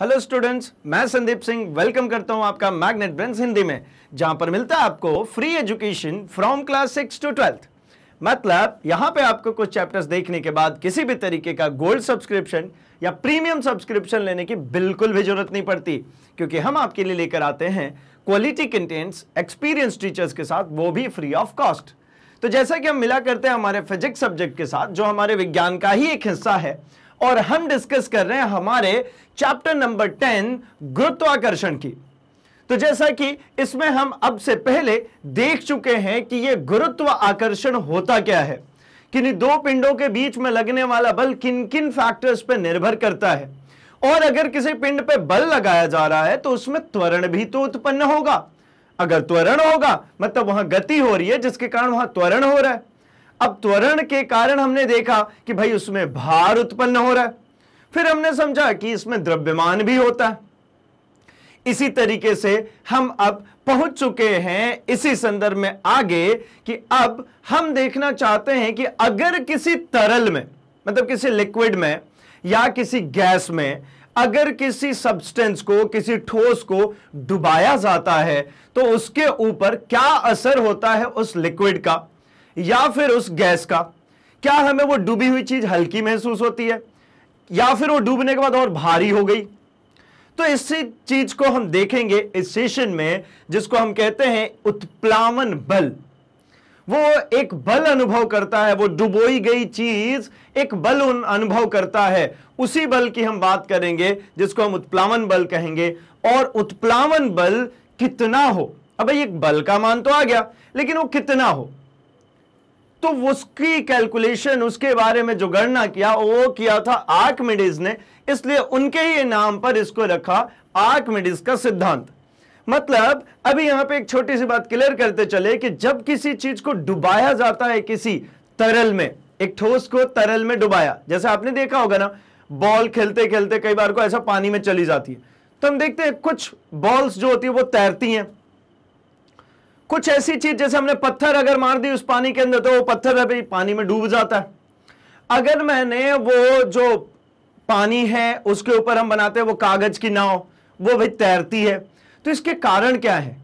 Hello students मैं Sandeep Singh welcome करता हूं आपका मैग्नेट ब्रेंस हिंदी में जहां पर मिलता है आपको free education from class six to twelfth मतलब यहां पे आपको कुछ चैप्टर्स देखने के बाद किसी भी तरीके का गोल्ड सब्सक्रिप्शन या प्रीमियम सब्सक्रिप्शन लेने की बिल्कुल भी जरूरत नहीं पड़ती क्योंकि हम आपके लिए लेकर आते हैं क्वालिटी कंटेंट्स एक्सपीरियंस टीचर्स के साथ वो भी फ्री ऑफ कॉस्ट तो जैसा कि हम मिला करते हैं हमारे फिजिक्स सब्जेक्ट के साथ जो हमारे विज्ञान का ही एक हिस्सा है और हम डिस्कस कर रहे हैं हमारे चैप्टर नंबर टेन गुरुत्वाकर्षण की तो जैसा कि इसमें हम अब से पहले देख चुके हैं कि यह गुरुत्व आकर्षण होता क्या है कि दो पिंडों के बीच में लगने वाला बल किन किन फैक्टर्स पर निर्भर करता है और अगर किसी पिंड पे बल लगाया जा रहा है तो उसमें त्वरण भी तो उत्पन्न होगा अगर त्वरण होगा मतलब वहां गति हो रही है जिसके कारण वहां त्वरण हो रहा है अब त्वरण के कारण हमने देखा कि भाई उसमें भार उत्पन्न हो रहा है फिर हमने समझा कि इसमें द्रव्यमान भी होता है इसी तरीके से हम अब पहुंच चुके हैं इसी संदर्भ में आगे कि अब हम देखना चाहते हैं कि अगर किसी तरल में मतलब किसी लिक्विड में या किसी गैस में अगर किसी सब्सटेंस को किसी ठोस को डुबाया जाता है तो उसके ऊपर क्या असर होता है उस लिक्विड का या फिर उस गैस का क्या हमें वो डूबी हुई चीज हल्की महसूस होती है या फिर वो डूबने के बाद और भारी हो गई तो इसी चीज को हम देखेंगे इस सेशन में जिसको हम कहते हैं उत्प्लावन बल वो एक बल अनुभव करता है वो डुबोई गई चीज एक बल अनुभव करता है उसी बल की हम बात करेंगे जिसको हम उत्प्लावन बल कहेंगे और उत्प्लावन बल कितना हो अब एक बल का मान तो आ गया लेकिन वो कितना हो तो उसकी कैलकुलेशन उसके बारे में जो गणना किया वो किया था आर्कमिडीज ने इसलिए उनके ही नाम पर इसको रखा आर्कमिडीज का सिद्धांत मतलब अभी यहां पे एक छोटी सी बात क्लियर करते चले कि जब किसी चीज को डुबाया जाता है किसी तरल में एक ठोस को तरल में डुबाया जैसे आपने देखा होगा ना बॉल खेलते खेलते कई बार को ऐसा पानी में चली जाती है तो हम देखते हैं कुछ बॉल्स जो होती है वो तैरती हैं कुछ ऐसी चीज जैसे हमने पत्थर अगर मार दी उस पानी के अंदर तो वो पत्थर अभी पानी में डूब जाता है अगर मैंने वो जो पानी है उसके ऊपर हम बनाते हैं वो कागज की नाव वो भी तैरती है तो इसके कारण क्या है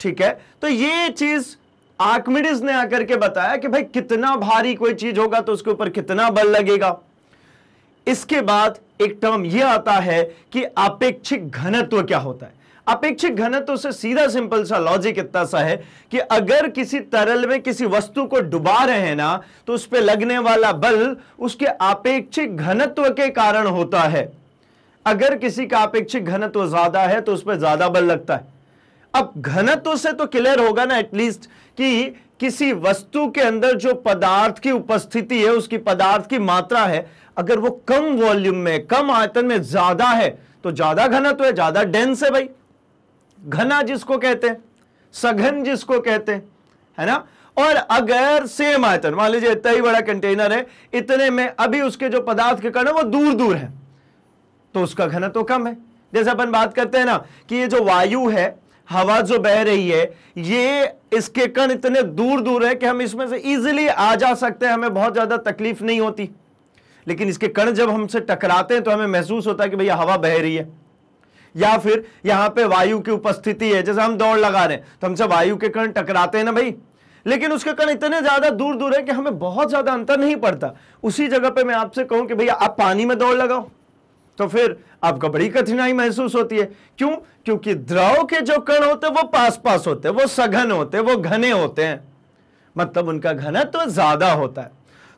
ठीक है तो ये चीज आर्कमिडीज ने आकर के बताया कि भाई कितना भारी कोई चीज होगा तो उसके ऊपर कितना बल लगेगा इसके बाद एक टर्म यह आता है कि अपेक्षिक घनत्व क्या होता है अपेक्षिक घनत्व तो से सीधा सिंपल सा लॉजिक इतना सा है कि अगर किसी तरल में किसी वस्तु को डुबा रहे हैं ना तो उस पर लगने वाला बल उसके अपेक्षिक घनत्व के कारण होता है अगर किसी का अपेक्षित घनत्व ज्यादा है तो उस पर ज्यादा बल लगता है अब घनत्व से तो क्लियर होगा ना एटलीस्ट कि किसी वस्तु के अंदर जो पदार्थ की उपस्थिति है उसकी पदार्थ की मात्रा है अगर वो कम वॉल्यूम में कम आयतन में ज्यादा है तो ज्यादा घनत्व है ज्यादा डेंस है भाई घना जिसको कहते हैं सघन जिसको कहते हैं है ना और अगर सेम आयतन मान लीजिए इतना ही बड़ा कंटेनर है इतने में अभी उसके जो पदार्थ के कण वो दूर दूर है तो उसका घना तो कम है जैसे अपन बात करते हैं ना कि ये जो वायु है हवा जो बह रही है ये इसके कण इतने दूर दूर है कि हम इसमें से इजिली आ जा सकते हैं हमें बहुत ज्यादा तकलीफ नहीं होती लेकिन इसके कण जब हमसे टकराते हैं तो हमें महसूस होता है कि भैया हवा बह रही है या फिर यहां पे वायु की उपस्थिति है जैसे हम दौड़ लगा रहे हैं तो हमसे वायु के कण टकराते हैं ना भाई लेकिन उसके कण इतने ज्यादा दूर दूर है कि हमें बहुत ज्यादा अंतर नहीं पड़ता उसी जगह पर मैं आपसे कहूं कि भैया आप पानी में दौड़ लगाओ तो फिर आपको बड़ी कठिनाई महसूस होती है क्यों क्योंकि द्रव के जो कण होते हैं वो पास पास होते हैं वो सघन होते हैं वो घने होते हैं मतलब उनका घनत्व तो ज्यादा होता है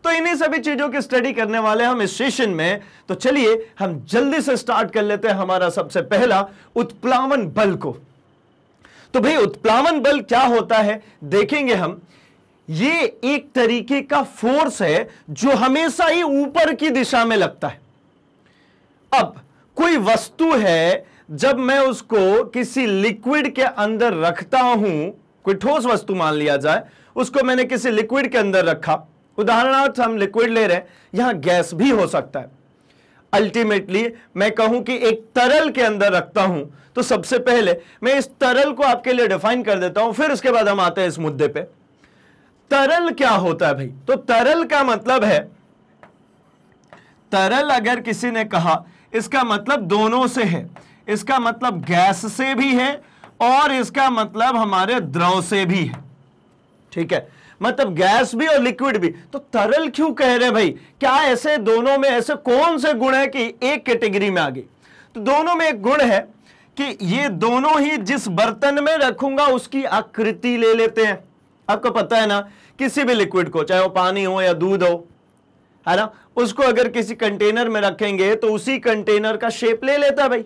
तो इन्हीं सभी चीजों की स्टडी करने वाले हम इस सेशन में तो चलिए हम जल्दी से स्टार्ट कर लेते हैं हमारा सबसे पहला उत्प्लावन बल को तो भाई उत्प्लावन बल क्या होता है देखेंगे हम ये एक तरीके का फोर्स है जो हमेशा ही ऊपर की दिशा में लगता है अब कोई वस्तु है जब मैं उसको किसी लिक्विड के अंदर रखता हूं कोई ठोस वस्तु मान लिया जाए उसको मैंने किसी लिक्विड के अंदर रखा उदाहरणार्थ हम लिक्विड ले रहे हैं यहां गैस भी हो सकता है अल्टीमेटली मैं कहूं कि एक तरल के अंदर रखता हूं तो सबसे पहले मैं इस तरल को आपके लिए डिफाइन कर देता हूं फिर उसके बाद हम आते हैं इस मुद्दे पे तरल क्या होता है भाई तो तरल का मतलब है तरल अगर किसी ने कहा इसका मतलब दोनों से है इसका मतलब गैस से भी है और इसका मतलब हमारे द्रव से भी है ठीक है मतलब गैस भी और लिक्विड भी तो तरल क्यों कह रहे भाई क्या ऐसे दोनों में ऐसे कौन से गुण है कि एक कैटेगरी में आ गई तो दोनों में एक गुण है कि ये दोनों ही जिस बर्तन में रखूंगा उसकी आकृति ले लेते हैं आपको पता है ना किसी भी लिक्विड को चाहे वो पानी हो या दूध हो है ना उसको अगर किसी कंटेनर में रखेंगे तो उसी कंटेनर का शेप ले लेता है भाई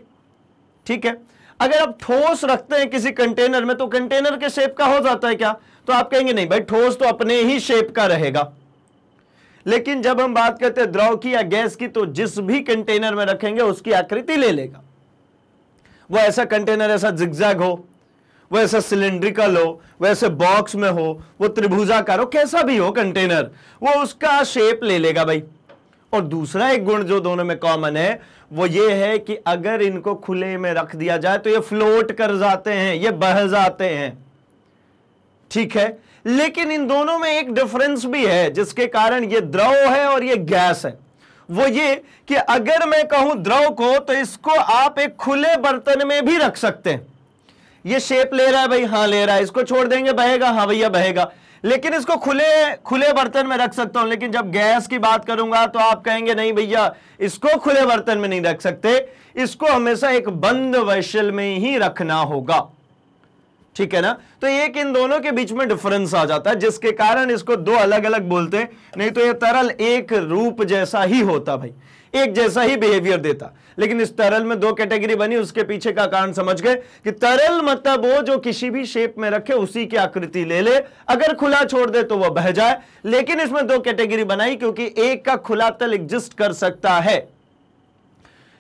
ठीक है अगर आप ठोस रखते हैं किसी कंटेनर में तो कंटेनर के शेप का हो जाता है क्या तो आप कहेंगे नहीं भाई ठोस तो अपने ही शेप का रहेगा लेकिन जब हम बात करते हैं द्रव की या गैस की तो जिस भी कंटेनर में रखेंगे उसकी आकृति ले लेगा वो ऐसा कंटेनर ऐसा जिग्जैग हो वो ऐसा सिलेंड्रिकल हो ऐसे बॉक्स में हो वो त्रिभुजाकार हो कैसा भी हो कंटेनर वो उसका शेप ले लेगा भाई और दूसरा एक गुण जो दोनों में कॉमन है वो ये है कि अगर इनको खुले में रख दिया जाए तो ये फ्लोट कर जाते हैं ये बह जाते हैं ठीक है लेकिन इन दोनों में एक डिफरेंस भी है जिसके कारण ये द्रव है और ये गैस है वो ये कि अगर मैं कहूं द्रव को तो इसको आप एक खुले बर्तन में भी रख सकते हैं ये शेप ले रहा है भाई हाँ ले रहा है इसको छोड़ देंगे बहेगा हाँ भैया बहेगा लेकिन इसको खुले खुले बर्तन में रख सकता हूं लेकिन जब गैस की बात करूंगा तो आप कहेंगे नहीं भैया इसको खुले बर्तन में नहीं रख सकते इसको हमेशा एक बंद वैशल में ही रखना होगा ठीक है ना तो एक इन दोनों के बीच में डिफरेंस आ जाता है जिसके कारण इसको दो अलग अलग बोलते हैं नहीं तो ये तरल एक रूप जैसा ही होता भाई एक जैसा ही बिहेवियर देता लेकिन इस तरल में दो कैटेगरी बनी उसके पीछे का कारण समझ गए कि तरल मतलब वो जो किसी भी शेप में रखे उसी की आकृति ले ले अगर खुला छोड़ दे तो वह बह जाए लेकिन इसमें दो कैटेगरी बनाई क्योंकि एक का खुला तल एग्जिस्ट कर सकता है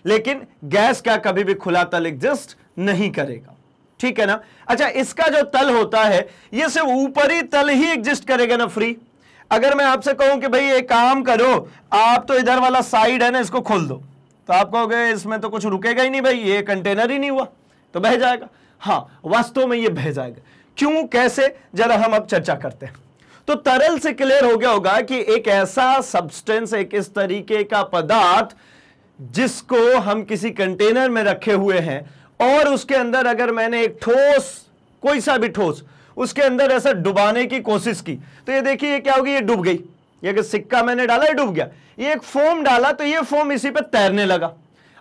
लेकिन गैस का कभी भी खुला तल एग्जिस्ट नहीं करेगा ठीक है ना अच्छा इसका जो तल होता है ये सिर्फ ऊपरी तल ही एग्जिस्ट करेगा ना फ्री अगर मैं आपसे कहूं कि भाई एक काम करो आप तो इधर वाला साइड है ना इसको खोल दो तो आप कहोगे इसमें तो कुछ रुकेगा ही नहीं भाई ये कंटेनर ही नहीं हुआ तो बह जाएगा हाँ वास्तव में ये बह जाएगा क्यों कैसे जरा हम अब चर्चा करते हैं तो तरल से क्लियर हो गया होगा कि एक ऐसा सब्सटेंस एक इस तरीके का पदार्थ जिसको हम किसी कंटेनर में रखे हुए हैं और उसके अंदर अगर मैंने एक ठोस कोई सा भी ठोस उसके अंदर ऐसा डुबाने की कोशिश की तो ये देखिए ये क्या होगी ये डूब गई ये अगर सिक्का मैंने डाला ये डूब गया ये एक फोम डाला तो ये फोम इसी पर तैरने लगा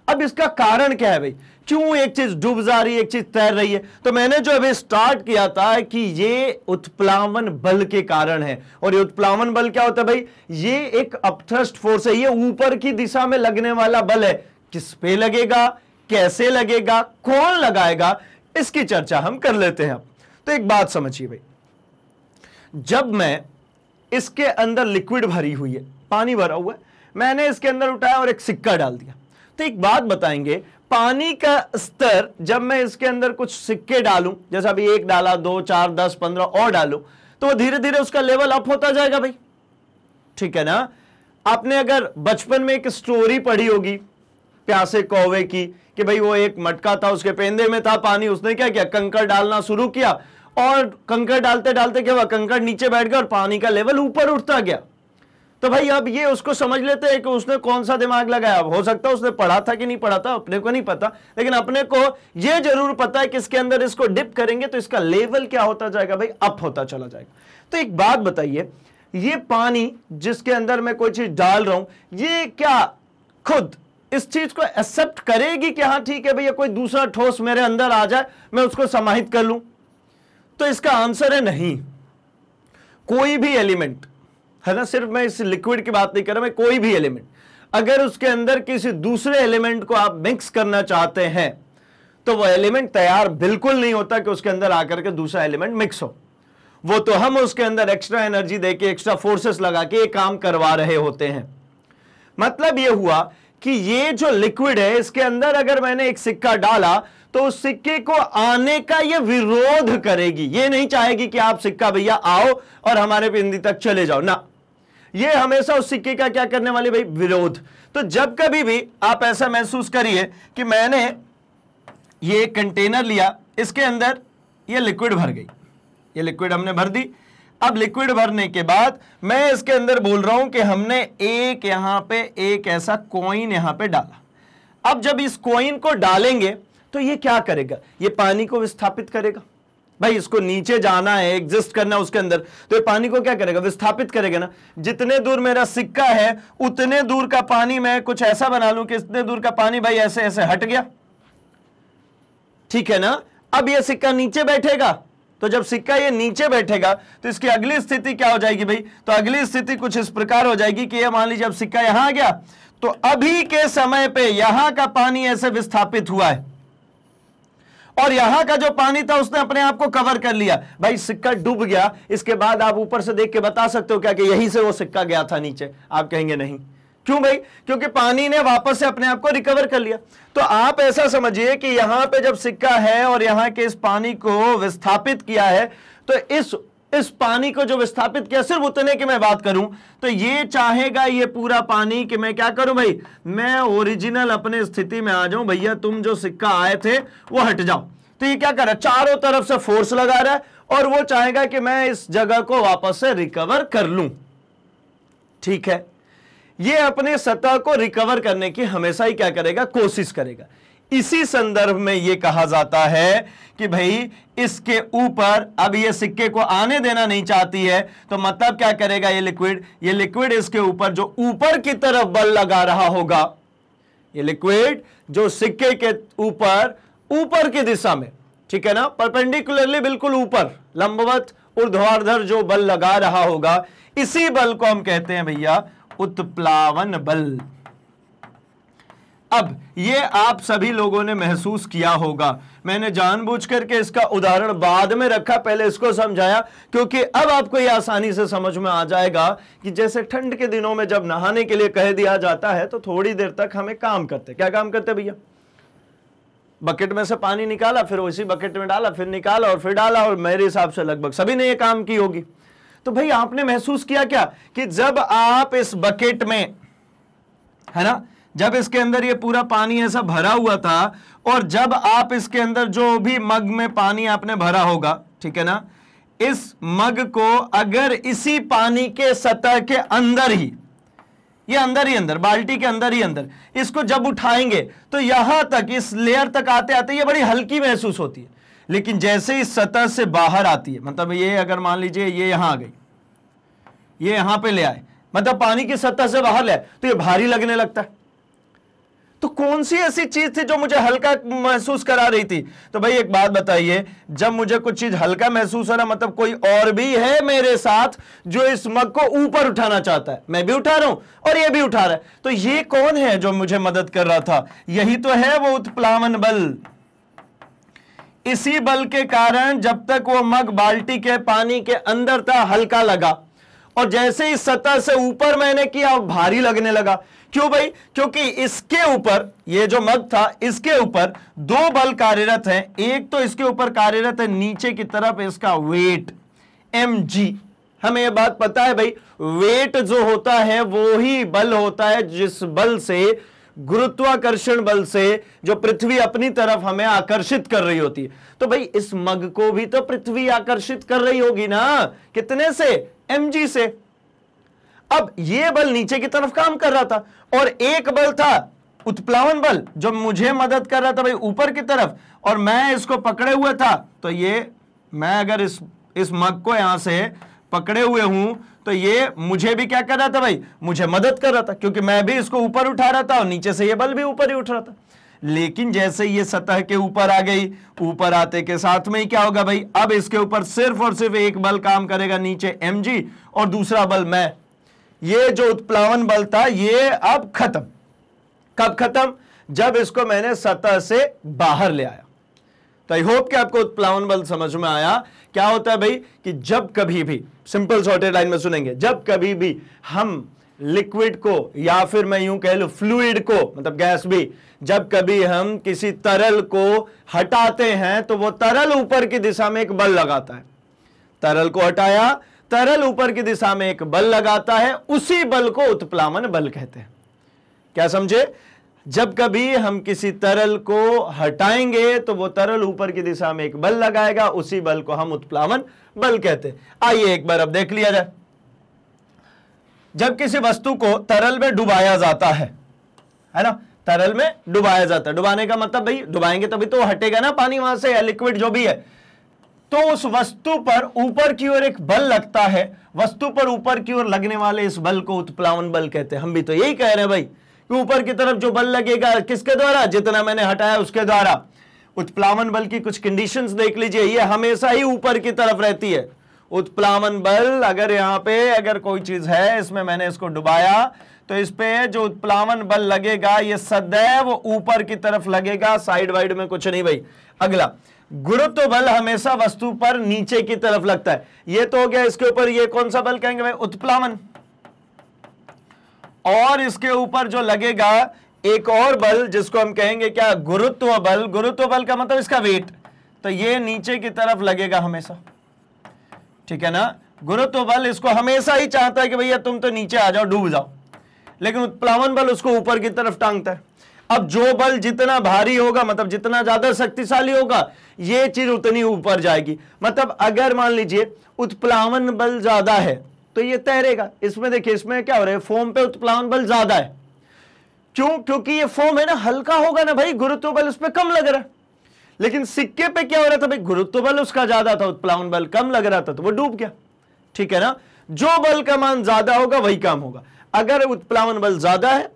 अब इसका कारण क्या है भाई क्यों एक चीज डूब जा रही है एक चीज तैर रही है तो मैंने जो अभी स्टार्ट किया था कि ये उत्प्लावन बल के कारण है और ये उत्प्लावन बल क्या होता है भाई ये एक अपथ्रस्ट फोर्स है ये ऊपर की दिशा में लगने वाला बल है किस पे लगेगा कैसे लगेगा कौन लगाएगा इसकी चर्चा हम कर लेते हैं तो एक बात समझिए भाई जब मैं इसके अंदर लिक्विड भरी हुई है पानी भरा हुआ है मैंने इसके अंदर उठाया और एक सिक्का डाल दिया तो एक बात बताएंगे पानी का स्तर जब मैं इसके अंदर कुछ सिक्के डालूं जैसा अभी एक डाला दो चार दस पंद्रह और डालू तो वो धीरे धीरे उसका लेवल अप होता जाएगा भाई ठीक है ना आपने अगर बचपन में एक स्टोरी पढ़ी होगी प्यासे कौवे की कि भाई वो एक मटका था उसके पेंदे में था पानी उसने क्या किया कंकर डालना शुरू किया और कंकर डालते डालते क्या हुआ कंकर नीचे बैठ गया और पानी का लेवल ऊपर उठता गया तो भाई अब ये उसको समझ लेते हैं कि उसने कौन सा दिमाग लगाया हो सकता है उसने पढ़ा था कि नहीं पढ़ा था अपने को नहीं पता लेकिन अपने को ये जरूर पता है कि इसके अंदर इसको डिप करेंगे तो इसका लेवल क्या होता जाएगा भाई अप होता चला जाएगा तो एक बात बताइए ये पानी जिसके अंदर मैं कोई चीज डाल रहा हूं ये क्या खुद इस चीज को एक्सेप्ट करेगी कि हाँ ठीक है भैया कोई दूसरा ठोस मेरे अंदर आ जाए मैं उसको समाहित कर लूं तो इसका आंसर है नहीं कोई भी एलिमेंट है ना सिर्फ मैं इस लिक्विड की बात नहीं कर रहा मैं कोई भी एलिमेंट अगर उसके अंदर किसी दूसरे एलिमेंट को आप मिक्स करना चाहते हैं तो वह एलिमेंट तैयार बिल्कुल नहीं होता कि उसके अंदर आकर के दूसरा एलिमेंट मिक्स हो वो तो हम उसके अंदर एक्स्ट्रा एनर्जी देके एक्स्ट्रा फोर्सेस लगा के ये काम करवा रहे होते हैं मतलब यह हुआ कि ये जो लिक्विड है इसके अंदर अगर मैंने एक सिक्का डाला तो उस सिक्के को आने का ये विरोध करेगी ये नहीं चाहेगी कि आप सिक्का भैया आओ और हमारे पिंदी तक चले जाओ ना ये हमेशा उस सिक्के का क्या करने वाले भाई विरोध तो जब कभी भी आप ऐसा महसूस करिए कि मैंने ये कंटेनर लिया इसके अंदर ये लिक्विड भर गई ये लिक्विड हमने भर दी अब लिक्विड भरने के बाद मैं इसके अंदर बोल रहा हूं कि हमने एक यहां पे एक ऐसा कॉइन यहां पे डाला अब जब इस कॉइन को डालेंगे तो ये क्या करेगा ये पानी को विस्थापित करेगा भाई इसको नीचे जाना है एग्जिस्ट करना है उसके अंदर तो ये पानी को क्या करेगा विस्थापित करेगा ना जितने दूर मेरा सिक्का है उतने दूर का पानी मैं कुछ ऐसा बना लू कि इतने दूर का पानी भाई ऐसे ऐसे हट गया ठीक है ना अब ये सिक्का नीचे बैठेगा तो जब सिक्का ये नीचे बैठेगा तो इसकी अगली स्थिति क्या हो जाएगी भाई तो अगली स्थिति कुछ इस प्रकार हो जाएगी कि ये मान लीजिए अब सिक्का यहां आ गया तो अभी के समय पे यहां का पानी ऐसे विस्थापित हुआ है और यहां का जो पानी था उसने अपने आप को कवर कर लिया भाई सिक्का डूब गया इसके बाद आप ऊपर से देख के बता सकते हो क्या कि यहीं से वो सिक्का गया था नीचे आप कहेंगे नहीं क्यों भाई क्योंकि पानी ने वापस से अपने आप को रिकवर कर लिया तो आप ऐसा समझिए कि यहां पे जब सिक्का है और यहां के इस पानी को विस्थापित किया है तो इस इस पानी को जो विस्थापित किया सिर्फ उतने की मैं बात करूं तो ये चाहेगा ये पूरा पानी कि मैं क्या करूं भाई मैं ओरिजिनल अपने स्थिति में आ जाऊं भैया तुम जो सिक्का आए थे वो हट जाओ तो ये क्या कर रहा है चारों तरफ से फोर्स लगा रहा है और वो चाहेगा कि मैं इस जगह को वापस से रिकवर कर लूं ठीक है ये अपने सतह को रिकवर करने की हमेशा ही क्या करेगा कोशिश करेगा इसी संदर्भ में यह कहा जाता है कि भाई इसके ऊपर अब यह सिक्के को आने देना नहीं चाहती है तो मतलब क्या करेगा यह लिक्विड यह लिक्विड इसके ऊपर जो ऊपर की तरफ बल लगा रहा होगा यह लिक्विड जो सिक्के के ऊपर ऊपर की दिशा में ठीक है ना परपेंडिकुलरली बिल्कुल ऊपर लंबवत उर्ध्वाधर जो बल लगा रहा होगा इसी बल को हम कहते हैं भैया उत्प्लावन बल अब ये आप सभी लोगों ने महसूस किया होगा मैंने जानबूझ करके इसका उदाहरण बाद में रखा पहले इसको समझाया क्योंकि अब आपको ये आसानी से समझ में आ जाएगा कि जैसे ठंड के दिनों में जब नहाने के लिए कह दिया जाता है तो थोड़ी देर तक हमें काम करते क्या काम करते भैया बकेट में से पानी निकाला फिर उसी बकेट में डाला फिर निकाला और फिर डाला और मेरे हिसाब से लगभग सभी ने यह काम की होगी तो भाई आपने महसूस किया क्या कि जब आप इस बकेट में है ना जब इसके अंदर ये पूरा पानी ऐसा भरा हुआ था और जब आप इसके अंदर जो भी मग में पानी आपने भरा होगा ठीक है ना इस मग को अगर इसी पानी के सतह के अंदर ही ये अंदर ही अंदर बाल्टी के अंदर ही अंदर इसको जब उठाएंगे तो यहां तक इस लेयर तक आते आते ये बड़ी हल्की महसूस होती है लेकिन जैसे ही सतह से बाहर आती है मतलब ये अगर मान लीजिए ये यहां आ गई ये यहां पे ले आए मतलब पानी की सतह से बाहर ले आए तो ये भारी लगने लगता है तो कौन सी ऐसी चीज थी जो मुझे हल्का महसूस करा रही थी तो भाई एक बात बताइए जब मुझे कुछ चीज हल्का महसूस हो रहा मतलब कोई और भी है मेरे साथ जो इस मग को ऊपर उठाना चाहता है मैं भी उठा रहा हूं और ये भी उठा रहा है तो ये कौन है जो मुझे मदद कर रहा था यही तो है वो उत्प्लावन बल इसी बल के कारण जब तक वो मग बाल्टी के पानी के अंदर था हल्का लगा और जैसे ही सतह से ऊपर मैंने किया भारी लगने लगा क्यों भाई क्योंकि इसके ऊपर ये जो मग था इसके ऊपर दो बल कार्यरत हैं एक तो इसके ऊपर कार्यरत है नीचे की तरफ इसका वेट एम जी हमें यह बात पता है भाई वेट जो होता है वो ही बल होता है जिस बल से गुरुत्वाकर्षण बल से जो पृथ्वी अपनी तरफ हमें आकर्षित कर रही होती है तो भाई इस मग को भी तो पृथ्वी आकर्षित कर रही होगी ना कितने से एम से अब यह बल नीचे की तरफ काम कर रहा था और एक बल था उत्प्लावन बल जो मुझे मदद कर रहा था भाई ऊपर की तरफ और मैं इसको पकड़े हुए था तो ये मैं अगर इस इस मग को यहां से पकड़े हुए हूं तो ये मुझे भी क्या कर रहा था भाई मुझे मदद कर रहा था क्योंकि मैं भी इसको ऊपर उठा रहा था और नीचे से ये बल भी ऊपर ही उठ रहा था लेकिन जैसे ये सतह के ऊपर आ गई ऊपर आते के साथ में ही क्या होगा भाई अब इसके ऊपर सिर्फ और सिर्फ एक बल काम करेगा नीचे एम और दूसरा बल मैं ये जो उत्प्लावन बल था ये अब खत्म कब खत्म जब इसको मैंने सतह से बाहर ले आया तो आई होप कि आपको उत्प्लावन बल समझ में आया क्या होता है भाई कि जब कभी भी सिंपल शॉर्टेड लाइन में सुनेंगे जब कभी भी हम लिक्विड को या फिर मैं यूं कह लू फ्लूड को मतलब गैस भी जब कभी हम किसी तरल को हटाते हैं तो वो तरल ऊपर की दिशा में एक बल लगाता है तरल को हटाया तरल ऊपर की दिशा में एक बल लगाता है उसी बल को उत्प्लावन बल कहते हैं क्या समझे जब कभी हम किसी तरल को हटाएंगे तो वो तरल ऊपर की दिशा में एक बल लगाएगा उसी बल को हम उत्प्लावन बल कहते हैं आइए एक बार अब देख लिया जाए जब किसी वस्तु को तरल में डुबाया जाता है है ना तरल में डुबाया जाता है डुबाने का मतलब भाई डुबाएंगे तभी तो हटेगा ना पानी वहां से या लिक्विड जो भी है तो उस वस्तु पर ऊपर की ओर एक बल लगता है वस्तु पर ऊपर की ओर लगने वाले इस बल को उत्प्लावन बल कहते हैं हम भी तो यही कह रहे हैं भाई ऊपर की तरफ जो बल लगेगा किसके द्वारा जितना मैंने हटाया उसके द्वारा उत्प्लावन बल की कुछ कंडीशंस देख लीजिए ये हमेशा ही ऊपर की तरफ रहती है उत्प्लावन बल अगर यहां पे अगर कोई चीज है इसमें मैंने इसको डुबाया तो इस पे जो उत्प्लावन बल लगेगा ये सदैव ऊपर की तरफ लगेगा साइड वाइड में कुछ नहीं भाई अगला गुरुत्व बल हमेशा वस्तु पर नीचे की तरफ लगता है ये तो हो गया इसके ऊपर ये कौन सा बल कहेंगे भाई उत्प्लावन और इसके ऊपर जो लगेगा एक और बल जिसको हम कहेंगे क्या गुरुत्व बल गुरुत्व बल का मतलब इसका वेट तो ये नीचे की तरफ लगेगा हमेशा ठीक है ना गुरुत्व बल इसको हमेशा ही चाहता है कि भैया तुम तो नीचे आ जाओ डूब जाओ लेकिन उत्प्लावन बल उसको ऊपर की तरफ टांगता है अब जो बल जितना भारी होगा मतलब जितना ज्यादा शक्तिशाली होगा यह चीज उतनी ऊपर जाएगी मतलब अगर मान लीजिए उत्प्लावन बल ज्यादा है तो ये तैरेगा इसमें देखिए इसमें क्या हो रहा है फोम पे उत्प्लावन बल ज्यादा है क्यों क्योंकि ये फोम है ना हल्का होगा ना भाई गुरुत्व बल उस पर कम लग रहा है लेकिन सिक्के पे क्या हो रहा था भाई गुरुत्व बल उसका ज्यादा था उत्प्लावन बल कम लग रहा था तो वो डूब गया ठीक है ना जो बल का मान ज्यादा होगा वही काम होगा अगर उत्प्लावन बल ज्यादा है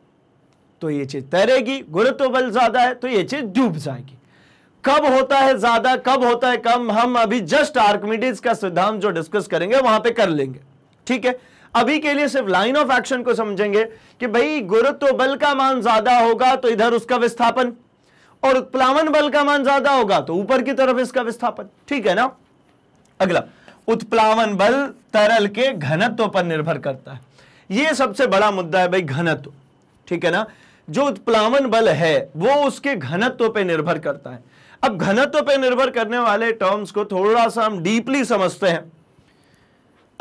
तो ये चीज तैरेगी गुरुत्व बल ज्यादा है तो ये चीज डूब जाएगी कब होता है ज्यादा कब होता है कम हम अभी जस्ट आर्कमिडीज का सिद्धांत जो डिस्कस करेंगे वहां पे कर लेंगे ठीक है अभी के लिए सिर्फ लाइन ऑफ एक्शन को समझेंगे कि भाई गुरुत्व बल का मान ज्यादा होगा तो इधर उसका विस्थापन और उत्प्लावन बल का मान ज्यादा होगा तो ऊपर की तरफ इसका विस्थापन ठीक है ना अगला उत्प्लावन बल तरल के घनत्व पर निर्भर करता है यह सबसे बड़ा मुद्दा है भाई घनत्व ठीक है ना जो उत्प्लावन बल है वो उसके घनत्व पर निर्भर करता है अब घनत्व पर निर्भर करने वाले टर्म्स को थोड़ा सा हम डीपली समझते हैं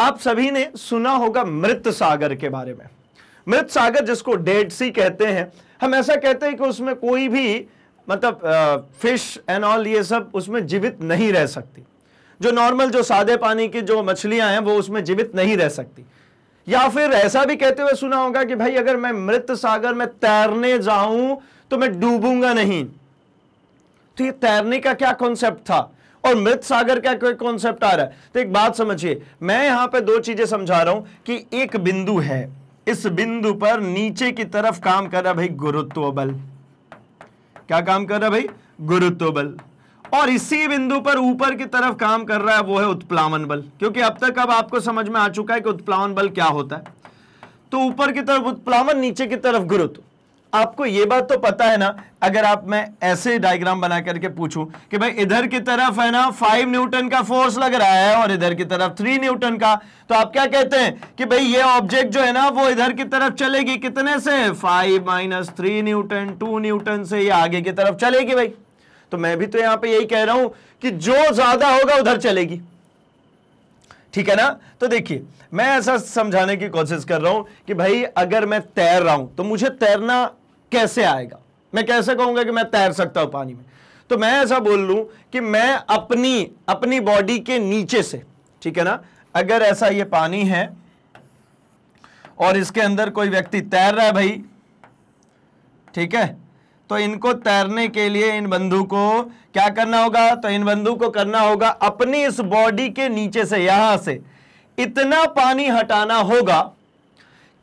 आप सभी ने सुना होगा मृत सागर के बारे में मृत सागर जिसको डेड सी कहते हैं हम ऐसा कहते हैं कि उसमें कोई भी मतलब फिश एंड ऑल ये सब उसमें जीवित नहीं रह सकती जो नॉर्मल जो सादे पानी की जो मछलियां हैं वो उसमें जीवित नहीं रह सकती या फिर ऐसा भी कहते हुए सुना होगा कि भाई अगर मैं मृत सागर में तैरने जाऊं तो मैं डूबूंगा नहीं तो ये तैरने का क्या कॉन्सेप्ट था और मृत सागर का कोई कॉन्सेप्ट आ रहा है तो एक बात समझिए मैं यहां पे दो चीजें समझा रहा हूं कि एक बिंदु है इस बिंदु पर नीचे की तरफ काम कर रहा भाई गुरुत्व बल क्या काम कर रहा भाई गुरुत्व बल और इसी बिंदु पर ऊपर की तरफ काम कर रहा है वो है उत्प्लावन बल क्योंकि अब तक अब आपको समझ में आ चुका है कि उत्प्लावन बल क्या होता है तो ऊपर की तरफ उत्प्लावन नीचे की तरफ गुरुत्व आपको ये बात तो पता है ना अगर आप मैं ऐसे डायग्राम बना करके पूछूं कि भाई इधर की तरफ है ना फाइव न्यूटन का फोर्स लग रहा है और इधर की तरफ थ्री न्यूटन का तो आप क्या कहते हैं कि भाई ये ऑब्जेक्ट जो है ना वो इधर की तरफ चलेगी कितने से five minus three newton two newton से ये आगे की तरफ चलेगी भाई तो मैं भी तो यहां पर यही कह रहा हूं कि जो ज्यादा होगा उधर चलेगी ठीक है ना तो देखिए मैं ऐसा समझाने की कोशिश कर रहा हूं कि भाई अगर मैं तैर रहा हूं तो मुझे तैरना कैसे आएगा मैं कैसे कहूंगा कि मैं तैर सकता हूं पानी में तो मैं ऐसा बोल लू कि मैं अपनी अपनी बॉडी के नीचे से ठीक है ना अगर ऐसा ये पानी है और इसके अंदर कोई व्यक्ति तैर रहा है भाई ठीक है तो इनको तैरने के लिए इन बंधु को क्या करना होगा तो इन बंधु को करना होगा अपनी इस बॉडी के नीचे से यहां से इतना पानी हटाना होगा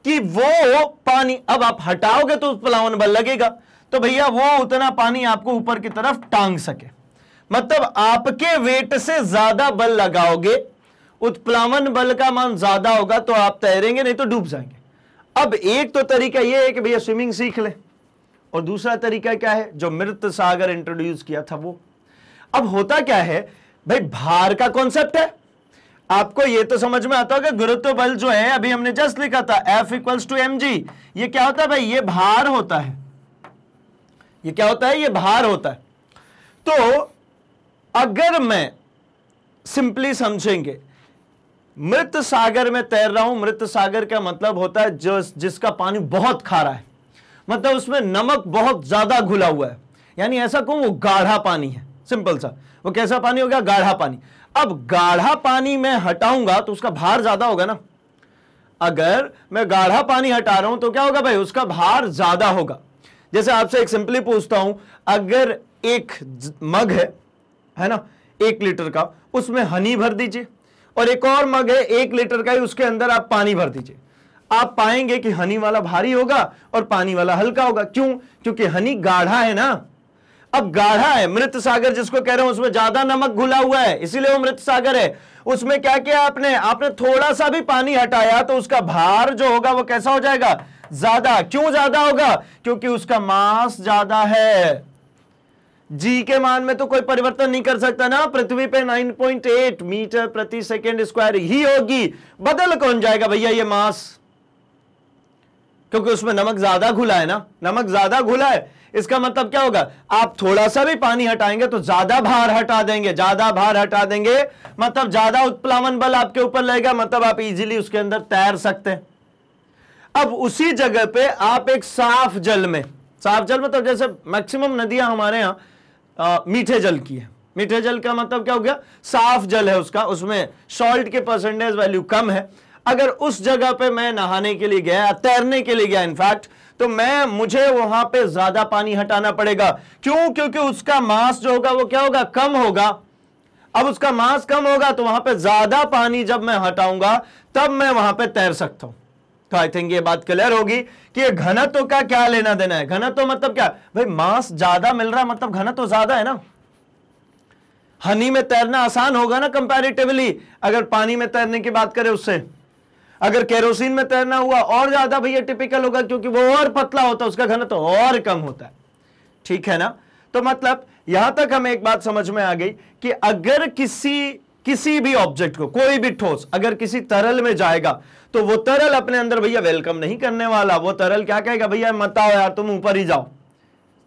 कि वो पानी अब आप हटाओगे तो प्लावन बल लगेगा तो भैया वो उतना पानी आपको ऊपर की तरफ टांग सके मतलब आपके वेट से ज्यादा बल लगाओगे उत्प्लावन बल का मान ज्यादा होगा तो आप तैरेंगे नहीं तो डूब जाएंगे अब एक तो तरीका यह है कि भैया स्विमिंग सीख ले और दूसरा तरीका क्या है जो मृत सागर इंट्रोड्यूस किया था वो अब होता क्या है भाई भार का कॉन्सेप्ट है आपको ये तो समझ में आता होगा गुरुत्व बल जो है अभी हमने जस्ट लिखा था एफ इक्वल्स टू एम ये क्या होता है भाई ये भार होता है ये क्या होता है ये भार होता है तो अगर मैं सिंपली समझेंगे मृत सागर में तैर रहा हूं मृत सागर का मतलब होता है जो जिसका पानी बहुत खारा है मतलब उसमें नमक बहुत ज्यादा घुला हुआ है यानी ऐसा कहूं वो गाढ़ा पानी है सिंपल सा वो कैसा पानी हो गया गाढ़ा पानी अब गाढ़ा पानी मैं हटाऊंगा तो उसका भार ज्यादा होगा ना अगर मैं गाढ़ा पानी हटा रहा हूं तो क्या होगा भाई उसका भार ज्यादा होगा जैसे आपसे एक सिंपली पूछता हूं अगर एक मग है है ना एक लीटर का उसमें हनी भर दीजिए और एक और मग है एक लीटर का ही उसके अंदर आप पानी भर दीजिए आप पाएंगे कि हनी वाला भारी होगा और पानी वाला हल्का होगा क्यों क्योंकि हनी गाढ़ा है ना अब गाढ़ा है मृत सागर जिसको कह रहे हैं उसमें ज्यादा नमक घुला हुआ है इसीलिए वो मृत सागर है उसमें क्या किया आपने आपने थोड़ा सा भी पानी हटाया तो उसका भार जो होगा वो कैसा हो जाएगा ज्यादा क्यों ज्यादा होगा क्योंकि उसका मास ज्यादा है जी के मान में तो कोई परिवर्तन नहीं कर सकता ना पृथ्वी पे 9.8 मीटर प्रति सेकेंड स्क्वायर ही होगी बदल कौन जाएगा भैया ये मास क्योंकि उसमें नमक ज्यादा घुला है ना नमक ज्यादा घुला है इसका मतलब क्या होगा आप थोड़ा सा भी पानी हटाएंगे तो ज्यादा भार हटा देंगे ज्यादा भार हटा देंगे मतलब ज्यादा उत्प्लावन बल आपके ऊपर लगेगा मतलब आप इजीली उसके अंदर तैर सकते हैं अब उसी जगह पे आप एक साफ जल में साफ जल मतलब जैसे मैक्सिमम नदियां हमारे यहां मीठे जल की है मीठे जल का मतलब क्या हो गया साफ जल है उसका उसमें सॉल्ट के परसेंटेज वैल्यू कम है अगर उस जगह पे मैं नहाने के लिए गया तैरने के लिए गया इनफैक्ट तो मैं मुझे वहां पे ज्यादा पानी हटाना पड़ेगा क्यों क्योंकि उसका मास जो होगा वो क्या होगा कम होगा अब उसका मास कम होगा तो वहां पे ज्यादा पानी जब मैं हटाऊंगा तब मैं वहां पे तैर सकता हूं तो आई थिंक ये बात क्लियर होगी कि घनत्व का क्या लेना देना है घनत्व मतलब क्या भाई मास ज्यादा मिल रहा मतलब घनत्व ज्यादा है ना हनी में तैरना आसान होगा ना कंपैरेटिवली अगर पानी में तैरने की बात करें उससे अगर केरोसिन में तैरना हुआ और ज्यादा भैया टिपिकल होगा क्योंकि वो और पतला होता है उसका घनत्व तो और कम होता है ठीक है ना तो मतलब यहां तक हमें एक बात समझ में आ गई कि अगर किसी किसी भी ऑब्जेक्ट को कोई भी ठोस अगर किसी तरल में जाएगा तो वो तरल अपने अंदर भैया वेलकम नहीं करने वाला वो तरल क्या कहेगा भैया मताओ यार तुम ऊपर ही जाओ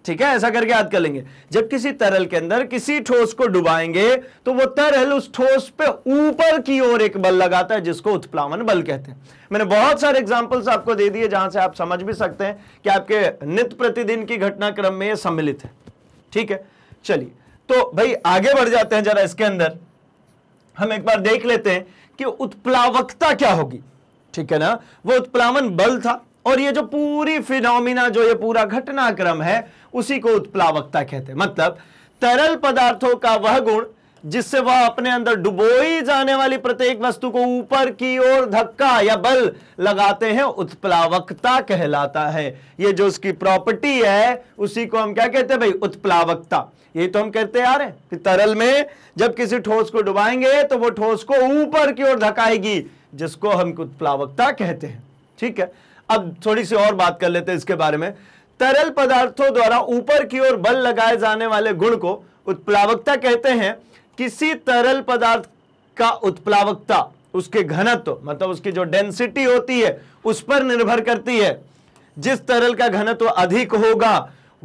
ठीक है ऐसा करके याद कर लेंगे जब किसी तरल के अंदर किसी ठोस को डुबाएंगे तो वो तरल उस ठोस पे ऊपर की ओर एक बल लगाता है जिसको उत्प्लावन बल कहते हैं मैंने बहुत सारे एग्जांपल्स आपको दे दिए जहां से आप समझ भी सकते हैं कि आपके नित प्रतिदिन की घटनाक्रम में ये सम्मिलित है ठीक है चलिए तो भाई आगे बढ़ जाते हैं जरा इसके अंदर हम एक बार देख लेते हैं कि उत्प्लावकता क्या होगी ठीक है ना वो उत्प्लावन बल था और ये जो पूरी फिनोमिना जो ये पूरा घटनाक्रम है उसी को उत्प्लावकता कहते हैं मतलब तरल पदार्थों का वह गुण जिससे वह अपने अंदर डुबोई जाने वाली प्रत्येक वस्तु को ऊपर की ओर धक्का या बल लगाते हैं उत्प्लावकता कहलाता है ये जो उसकी प्रॉपर्टी है उसी को हम क्या कहते हैं भाई उत्प्लावकता ये तो हम कहते आ रहे हैं कि तरल में जब किसी ठोस को डुबाएंगे तो वो ठोस को ऊपर की ओर धकाएगी जिसको हम उत्प्लावकता कहते हैं ठीक है अब थोड़ी सी और बात कर लेते हैं इसके बारे में तरल पदार्थों द्वारा ऊपर की ओर बल लगाए जाने वाले गुण को उत्प्लावकता कहते हैं किसी तरल पदार्थ का उत्प्लावकता उसके घनत्व मतलब उसकी जो डेंसिटी होती है उस पर निर्भर करती है जिस तरल का घनत्व अधिक होगा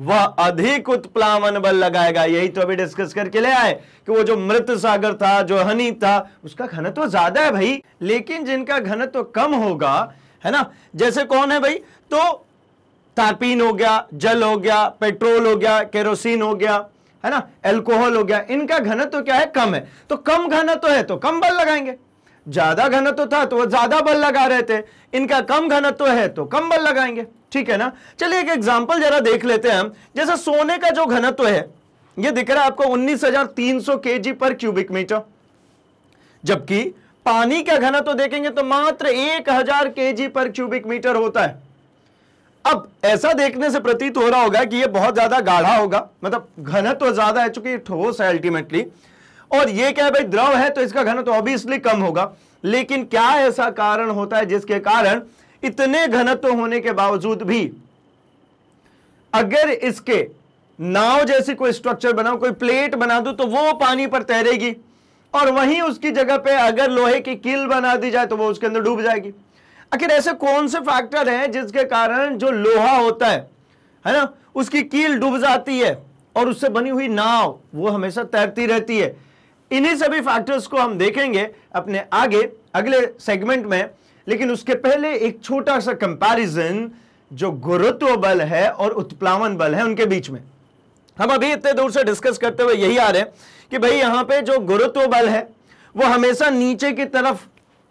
वह अधिक उत्प्लावन बल लगाएगा यही तो अभी डिस्कस करके ले आए कि वो जो मृत सागर था जो हनी था उसका घनत्व ज्यादा है भाई लेकिन जिनका घनत्व कम होगा है ना जैसे कौन है भाई तो तारपीन हो गया जल हो गया पेट्रोल हो गया केरोसिन हो गया है ना एल्कोहल हो गया इनका घनत्व तो क्या है कम है तो कम घनत्व तो है तो कम बल लगाएंगे ज्यादा घनत्व था तो वो ज्यादा बल लगा रहे थे इनका कम घनत्व तो है तो कम बल लगाएंगे ठीक है ना चलिए एक एग्जाम्पल जरा देख लेते हैं हम जैसे सोने का जो घनत्व तो है ये दिख रहा है आपको 19,300 जी पर क्यूबिक मीटर जबकि पानी का घनत्व तो देखेंगे तो मात्र एक हजार के पर क्यूबिक मीटर होता है अब ऐसा देखने से प्रतीत हो रहा होगा कि यह बहुत ज्यादा गाढ़ा होगा मतलब घनत्व तो ज्यादा है चूंकि ठोस है अल्टीमेटली और यह क्या है भाई द्रव है तो इसका घनत्व तो ऑब्वियसली कम होगा लेकिन क्या ऐसा कारण होता है जिसके कारण इतने घनत्व होने के बावजूद भी अगर इसके नाव जैसी कोई स्ट्रक्चर बनाओ कोई प्लेट बना दो तो वो पानी पर तैरेगी और वहीं उसकी जगह पे अगर लोहे की कील बना दी जाए तो वो उसके अंदर डूब जाएगी आखिर ऐसे कौन से फैक्टर हैं जिसके कारण जो लोहा होता है है ना उसकी कील डूब जाती है और उससे बनी हुई नाव वो हमेशा तैरती रहती है इन्हीं सभी फैक्टर्स को हम देखेंगे अपने आगे अगले सेगमेंट में लेकिन उसके पहले एक छोटा सा कंपैरिजन जो गुरुत्व बल है और उत्प्लावन बल है उनके बीच में हम अभी इतने दूर से डिस्कस करते हुए यही आ रहे हैं कि भाई यहां पे जो गुरुत्व बल है वो हमेशा नीचे की तरफ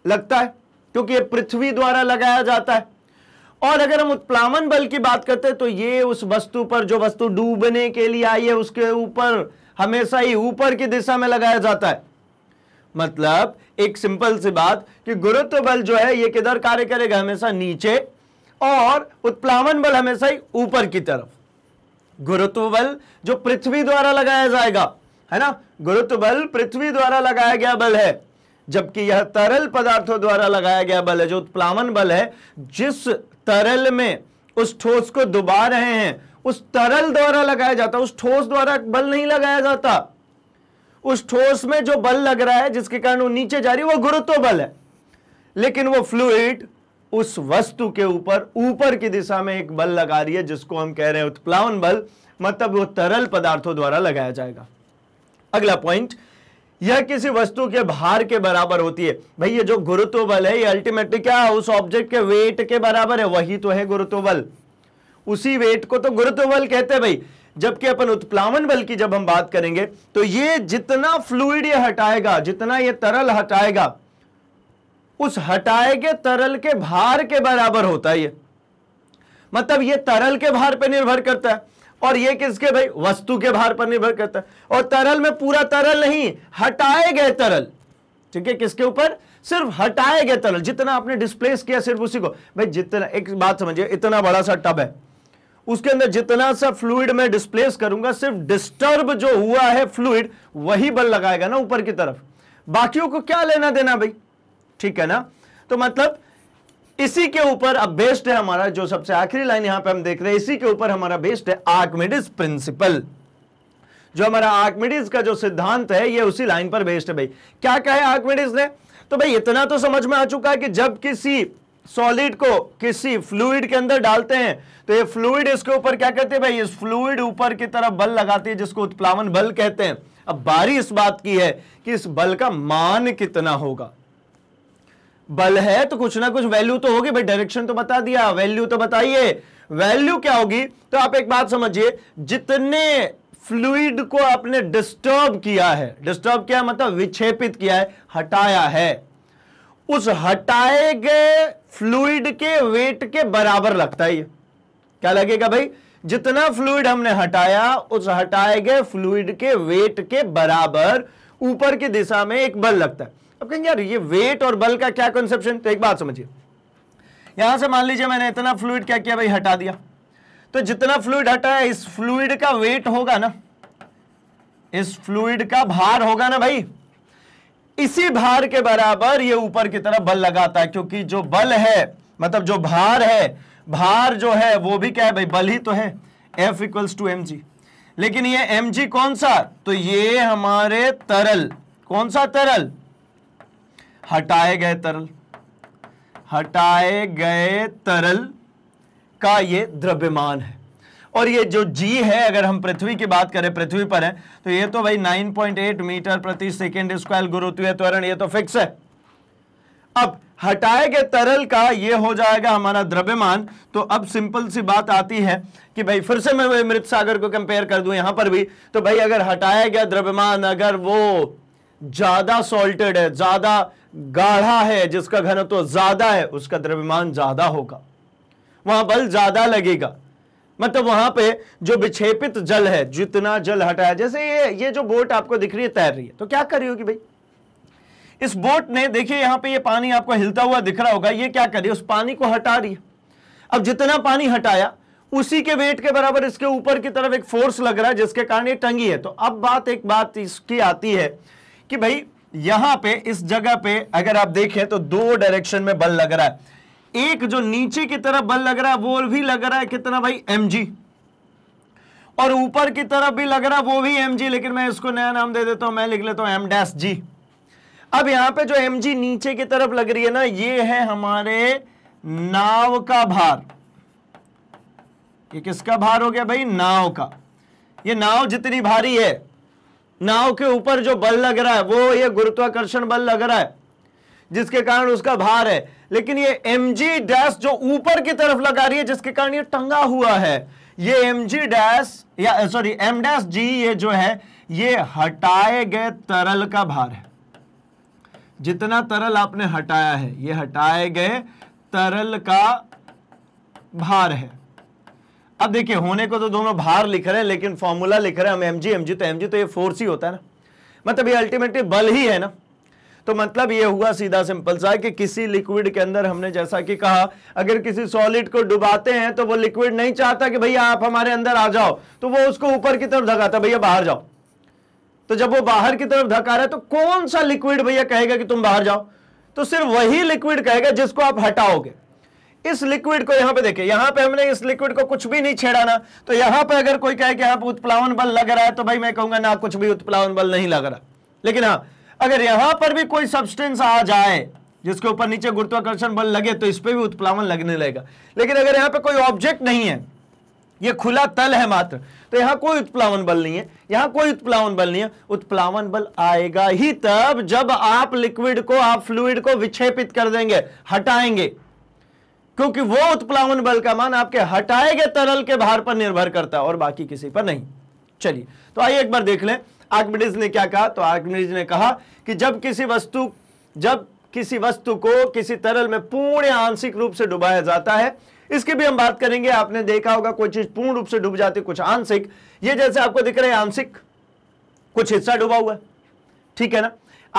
लगता है क्योंकि ये पृथ्वी द्वारा लगाया जाता है और अगर हम उत्प्लावन बल की बात करते हैं तो ये उस वस्तु पर जो वस्तु डूबने के लिए आई है उसके ऊपर हमेशा ही ऊपर की दिशा में लगाया जाता है मतलब एक सिंपल सी बात कि गुरुत्व बल जो है ये किधर कार्य करेगा हमेशा नीचे और उत्प्लावन बल हमेशा ही ऊपर की तरफ गुरुत्व बल जो पृथ्वी द्वारा लगाया जाएगा है ना गुरुत्व बल पृथ्वी द्वारा लगाया गया बल है जबकि यह तरल पदार्थों द्वारा लगाया गया बल है जो उत्प्लावन बल है जिस तरल में उस ठोस को दुबा रहे हैं उस तरल द्वारा लगाया जाता उस ठोस द्वारा बल नहीं लगाया जाता उस ठोस में जो बल लग रहा है जिसके कारण वो नीचे जा रही है वो गुरुत्व बल है लेकिन वो फ्लूड उस वस्तु के ऊपर ऊपर की दिशा में एक बल लगा रही है जिसको हम कह रहे हैं उत्प्लावन बल मतलब वो तरल पदार्थों द्वारा लगाया जाएगा अगला पॉइंट यह किसी वस्तु के भार के बराबर होती है भाई ये जो गुरुत्व बल है ये अल्टीमेटली क्या उस ऑब्जेक्ट के वेट के बराबर है वही तो है गुरुत्व बल उसी वेट को तो गुरुत्व बल कहते हैं भाई जबकि अपन उत्प्लावन बल की जब हम बात करेंगे तो ये जितना फ्लूइड ये हटाएगा जितना ये तरल हटाएगा उस हटाए गए तरल के भार के बराबर होता है मतलब ये तरल के भार पर निर्भर करता है और ये किसके भाई वस्तु के भार पर निर्भर करता है और तरल में पूरा तरल नहीं हटाए गए तरल ठीक है किसके ऊपर सिर्फ हटाए गए तरल जितना आपने डिस्प्लेस किया सिर्फ उसी को भाई जितना एक बात समझिए इतना बड़ा सा टब है उसके अंदर जितना सा फ्लूड में डिस्प्लेस करूंगा सिर्फ डिस्टर्ब जो हुआ है फ्लूड वही बल लगाएगा ना ऊपर की तरफ बाकियों को क्या लेना देना भाई ठीक है ना तो मतलब इसी के ऊपर अब बेस्ड है हमारा जो सबसे आखिरी लाइन यहां पे हम देख रहे हैं इसी के ऊपर हमारा बेस्ड है आर्कमिडिस प्रिंसिपल जो हमारा आर्कमिडिस का जो सिद्धांत है ये उसी लाइन पर बेस्ड है भाई क्या कहे आर्कमिडिस ने तो भाई इतना तो समझ में आ चुका है कि जब किसी सॉलिड को किसी फ्लूइड के अंदर डालते हैं तो ये फ्लूइड इसके ऊपर क्या कहते हैं भाई इस फ्लूइड ऊपर की तरफ बल लगाती है जिसको उत्प्लावन बल कहते हैं अब बारी इस बात की है कि इस बल का मान कितना होगा बल है तो कुछ ना कुछ वैल्यू तो होगी भाई डायरेक्शन तो बता दिया वैल्यू तो बताइए वैल्यू क्या होगी तो आप एक बात समझिए जितने फ्लूड को आपने डिस्टर्ब किया है डिस्टर्ब किया मतलब विक्षेपित किया है हटाया है उस हटाए गए फ्लूड के वेट के बराबर लगता है क्या लगेगा भाई जितना फ्लूड हमने हटाया उस हटाए गए फ्लूड के वेट के बराबर ऊपर की दिशा में एक बल लगता है अब कहेंगे यार ये वेट और बल का क्या कंसेप्शन तो एक बात समझिए यहां से मान लीजिए मैंने इतना फ्लूड क्या किया भाई हटा दिया तो जितना फ्लूड हटा है इस फ्लूड का वेट होगा ना इस फ्लूड का भार होगा ना भाई इसी भार के बराबर ये ऊपर की तरफ बल लगाता है क्योंकि जो बल है मतलब जो भार है भार जो है वो भी क्या है भाई बल ही तो है एफ इक्वल्स टू एम लेकिन ये एम कौन सा तो ये हमारे तरल कौन सा तरल हटाए गए तरल हटाए गए तरल का ये द्रव्यमान है और ये जो जी है अगर हम पृथ्वी की बात करें पृथ्वी पर है तो ये तो भाई 9.8 मीटर प्रति सेकेंड स्क्वायर गुरुत्वीय त्वरण तो ये तो फिक्स है अब हटाए गए तरल का ये हो जाएगा हमारा द्रव्यमान तो अब सिंपल सी बात आती है कि भाई फिर से मैं मृत सागर को कंपेयर कर दूं यहां पर भी तो भाई अगर हटाया गया द्रव्यमान अगर वो ज्यादा सॉल्टेड है ज्यादा गाढ़ा है जिसका घनत्व तो ज्यादा है उसका द्रव्यमान ज्यादा होगा वहां बल ज्यादा लगेगा मतलब वहां पे जो विक्षेपित जल है जितना जल हटाया जैसे ये ये जो बोट आपको दिख रही है तैर रही है तो क्या करी होगी भाई इस बोट ने देखिए यहां पे ये पानी आपको हिलता हुआ दिख रहा होगा ये क्या करी उस पानी को हटा रही है अब जितना पानी हटाया उसी के वेट के बराबर इसके ऊपर की तरफ एक फोर्स लग रहा है जिसके कारण ये टंगी है तो अब बात एक बात इसकी आती है कि भाई यहां पे इस जगह पे अगर आप देखें तो दो डायरेक्शन में बल लग रहा है एक जो नीचे की तरफ बल लग रहा है वो भी लग रहा है कितना भाई एम और ऊपर की तरफ भी लग रहा है वो भी एम लेकिन मैं इसको नया नाम दे देता हूं मैं लिख लेता हूं एम डैश जी अब यहां पे जो एम नीचे की तरफ लग रही है ना ये है हमारे नाव का भार ये किसका भार हो गया भाई नाव का ये नाव जितनी भारी है नाव के ऊपर जो बल लग रहा है वो ये गुरुत्वाकर्षण बल लग रहा है जिसके कारण उसका भार है लेकिन ये एम जी डैश जो ऊपर की तरफ लगा रही है जिसके कारण ये टंगा हुआ है ये एम जी डैश या सॉरी एम डैश जी ये जो है ये हटाए गए तरल का भार है जितना तरल आपने हटाया है ये हटाए गए तरल का भार है अब देखिए होने को तो दोनों भार लिख रहे हैं लेकिन फॉर्मूला लिख रहे हैं हम एम जी एम जी तो एमजी तो ये फोर्स ही होता है ना मतलब ये अल्टीमेटली बल ही है ना तो मतलब ये हुआ सीधा सिंपल सा कि किसी लिक्विड के अंदर हमने जैसा कि कहा अगर किसी सॉलिड को डुबाते हैं तो वो लिक्विड नहीं चाहता कि भैया आप हमारे अंदर आ जाओ तो वो उसको ऊपर की तरफ धकाता भैया बाहर जाओ तो जब वो बाहर की तरफ धका रहा है तो कौन सा लिक्विड भैया कहेगा कि तुम बाहर जाओ तो सिर्फ वही लिक्विड कहेगा जिसको आप हटाओगे इस लिक्विड को यहां पे देखिए यहां पे हमने इस लिक्विड को कुछ भी नहीं छेड़ा ना तो यहां पे अगर कोई कहे कि यहां पर उत्प्लावन बल लग रहा है तो भाई मैं कहूंगा ना कुछ भी उत्प्लावन बल नहीं लग रहा लेकिन हाँ अगर यहां पर भी कोई सब्सटेंस आ जाए जिसके ऊपर नीचे गुरुत्वाकर्षण बल लगे तो इस पर भी उत्प्लावन लगने लगेगा लेकिन अगर यहां पर कोई ऑब्जेक्ट नहीं है ये खुला तल है मात्र तो यहां कोई उत्प्लावन बल नहीं है यहां कोई उत्प्लावन बल नहीं है उत्प्लावन बल आएगा ही तब जब आप लिक्विड को आप फ्लूइड को विक्षेपित कर देंगे हटाएंगे क्योंकि वो उत्प्लावन बल का मान आपके हटाए गए तरल के भार पर निर्भर करता है और बाकी किसी पर नहीं चलिए तो आइए एक बार देख लें आर्कमिडीज ने क्या कहा तो आर्कमिडीज ने कहा कि जब किसी वस्तु जब किसी वस्तु को किसी तरल में पूर्ण आंशिक रूप से डुबाया जाता है इसकी भी हम बात करेंगे आपने देखा होगा कोई चीज पूर्ण रूप से डूब जाती कुछ आंशिक ये जैसे आपको दिख रहे हैं आंशिक कुछ हिस्सा डूबा हुआ ठीक है ना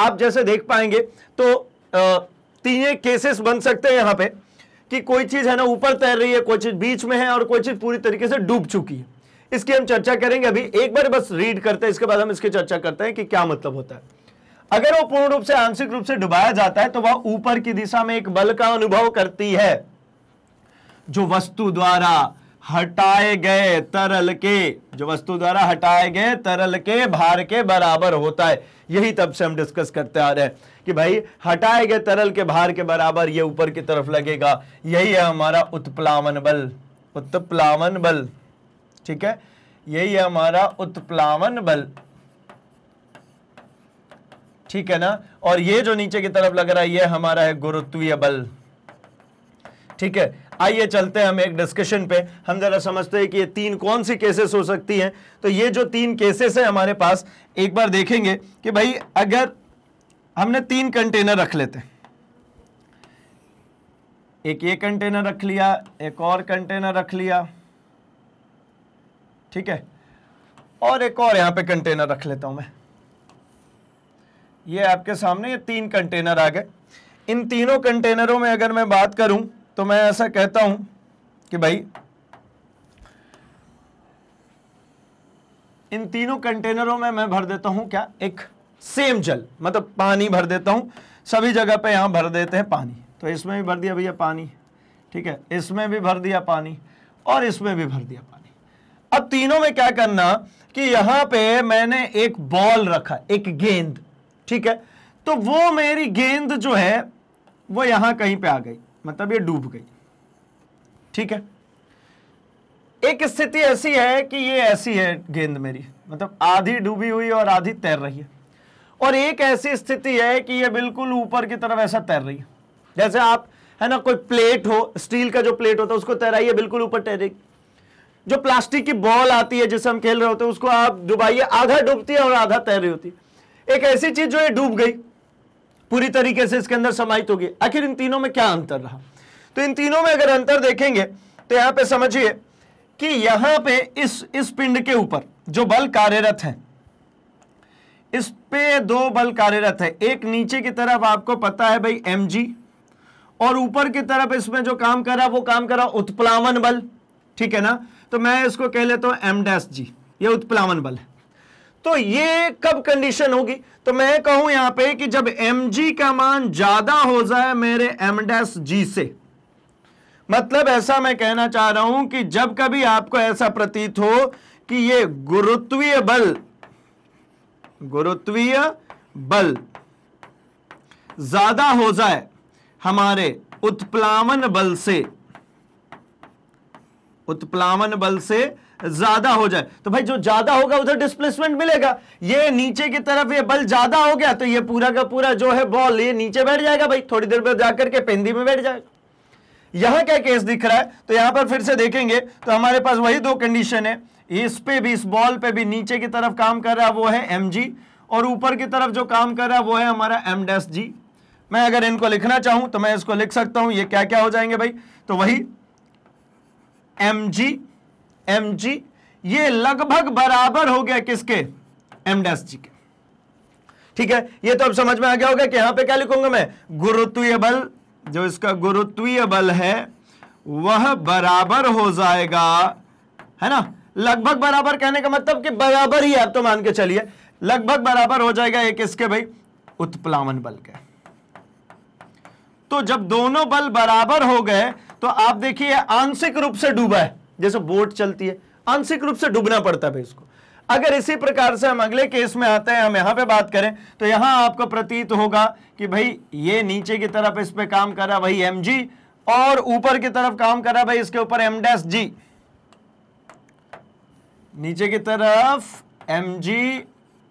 आप जैसे देख पाएंगे तो तीन केसेस बन सकते हैं यहां पे कि कोई चीज है ना ऊपर तैर रही है कोई चीज बीच में है और कोई चीज पूरी तरीके से डूब चुकी है इसकी हम चर्चा करेंगे अभी एक बार बस रीड करते हैं इसके बाद हम इसकी चर्चा करते हैं कि क्या मतलब होता है अगर वो पूर्ण रूप से आंशिक रूप से डुबाया जाता है तो वह ऊपर की दिशा में एक बल का अनुभव करती है जो वस्तु द्वारा हटाए गए तरल के जो वस्तु द्वारा हटाए गए तरल के भार के बराबर होता है यही तब से हम डिस्कस करते आ रहे हैं कि भाई हटाए गए तरल के भार के बराबर ये ऊपर की तरफ लगेगा यही है हमारा उत्प्लावन बल उत्प्लावन बल ठीक है यही है हमारा उत्प्लावन बल ठीक है ना और ये जो नीचे की तरफ लग रहा है यह हमारा है गुरुत्वीय बल ठीक है आइए चलते हैं हम एक डिस्कशन पे हम जरा समझते हैं कि ये तीन कौन सी केसेस हो सकती हैं तो ये जो तीन केसेस हैं हमारे पास एक बार देखेंगे कि भाई अगर हमने तीन कंटेनर रख लेते हैं एक ये कंटेनर रख लिया एक और कंटेनर रख लिया ठीक है और एक और यहां पे कंटेनर रख लेता हूं मैं ये आपके सामने ये तीन कंटेनर आ गए इन तीनों कंटेनरों में अगर मैं बात करूं तो मैं ऐसा कहता हूं कि भाई इन तीनों कंटेनरों में मैं भर देता हूं क्या एक सेम जल मतलब पानी भर देता हूं सभी जगह पे यहां भर देते हैं पानी तो इसमें भी भर दिया भैया पानी ठीक है इसमें भी भर दिया पानी और इसमें भी भर दिया पानी अब तीनों में क्या करना कि यहां पे मैंने एक बॉल रखा एक गेंद ठीक है तो वो मेरी गेंद जो है वो यहां कहीं पे आ गई मतलब ये डूब गई ठीक है एक स्थिति ऐसी है कि ये ऐसी है गेंद मेरी मतलब आधी डूबी हुई और आधी तैर रही है और एक ऐसी स्थिति है कि ये बिल्कुल ऊपर की तरफ ऐसा तैर रही है जैसे आप है ना कोई प्लेट हो स्टील का जो प्लेट होता है उसको तैराइए बिल्कुल ऊपर तैरेगी जो प्लास्टिक की बॉल आती है जिसे हम खेल रहे होते हैं उसको आप डुबाइए आधा डूबती है और आधा तैर रही होती है एक ऐसी चीज जो ये डूब गई पूरी तरीके से इसके अंदर समाहित होगी आखिर इन तीनों में क्या अंतर रहा तो इन तीनों में अगर अंतर देखेंगे तो यहां पे समझिए कि यहां पे इस इस पिंड के ऊपर जो बल कार्यरत है इस पे दो बल कार्यरत है एक नीचे की तरफ आपको पता है भाई एम और ऊपर की तरफ इसमें जो काम कर रहा वो काम कर रहा उत्प्लावन बल ठीक है ना तो मैं इसको कह लेता हूं एम डैश जी ये उत्प्लावन बल है तो ये कब कंडीशन होगी तो मैं कहूं यहां पे कि जब एम जी का मान ज्यादा हो जाए मेरे एम डैस जी से मतलब ऐसा मैं कहना चाह रहा हूं कि जब कभी आपको ऐसा प्रतीत हो कि ये गुरुत्वीय बल गुरुत्वीय बल ज्यादा हो जाए हमारे उत्प्लावन बल से उत्प्लावन बल से ज्यादा हो जाए तो भाई जो ज्यादा होगा उधर डिस्प्लेसमेंट मिलेगा ये नीचे की तरफ ये बल ज्यादा हो गया तो ये पूरा का पूरा जो है बॉल ये नीचे बैठ जाएगा भाई थोड़ी देर में जाकर के पेंदी में बैठ जाएगा यहां क्या केस दिख रहा है तो यहां पर फिर से देखेंगे तो हमारे पास वही दो कंडीशन है इस पे भी इस बॉल पे भी नीचे की तरफ काम कर रहा है वो है एम और ऊपर की तरफ जो काम कर रहा है वो है हमारा एम जी मैं अगर इनको लिखना चाहूं तो मैं इसको लिख सकता हूं ये क्या क्या हो जाएंगे भाई तो वही एम जी एम जी ये लगभग बराबर हो गया किसके एम डैश जी के ठीक है ये तो अब समझ में आ गया होगा कि यहां पे क्या लिखूंगा मैं गुरुत्वीय बल जो इसका गुरुत्वीय बल है वह बराबर हो जाएगा है ना लगभग बराबर कहने का मतलब कि बराबर ही आप तो मान के चलिए लगभग बराबर हो जाएगा एक इसके भाई उत्प्लावन बल के तो जब दोनों बल बराबर हो गए तो आप देखिए आंशिक रूप से डूबा है जैसे बोट चलती है आंशिक रूप से डूबना पड़ता है इसको अगर इसी प्रकार से हम अगले केस में आते हैं हम यहां पे बात करें तो यहां आपको प्रतीत होगा कि भाई ये नीचे की तरफ इस पे काम कर रहा भाई एम जी और ऊपर की तरफ काम कर रहा भाई इसके ऊपर एम डैश जी नीचे की तरफ एम जी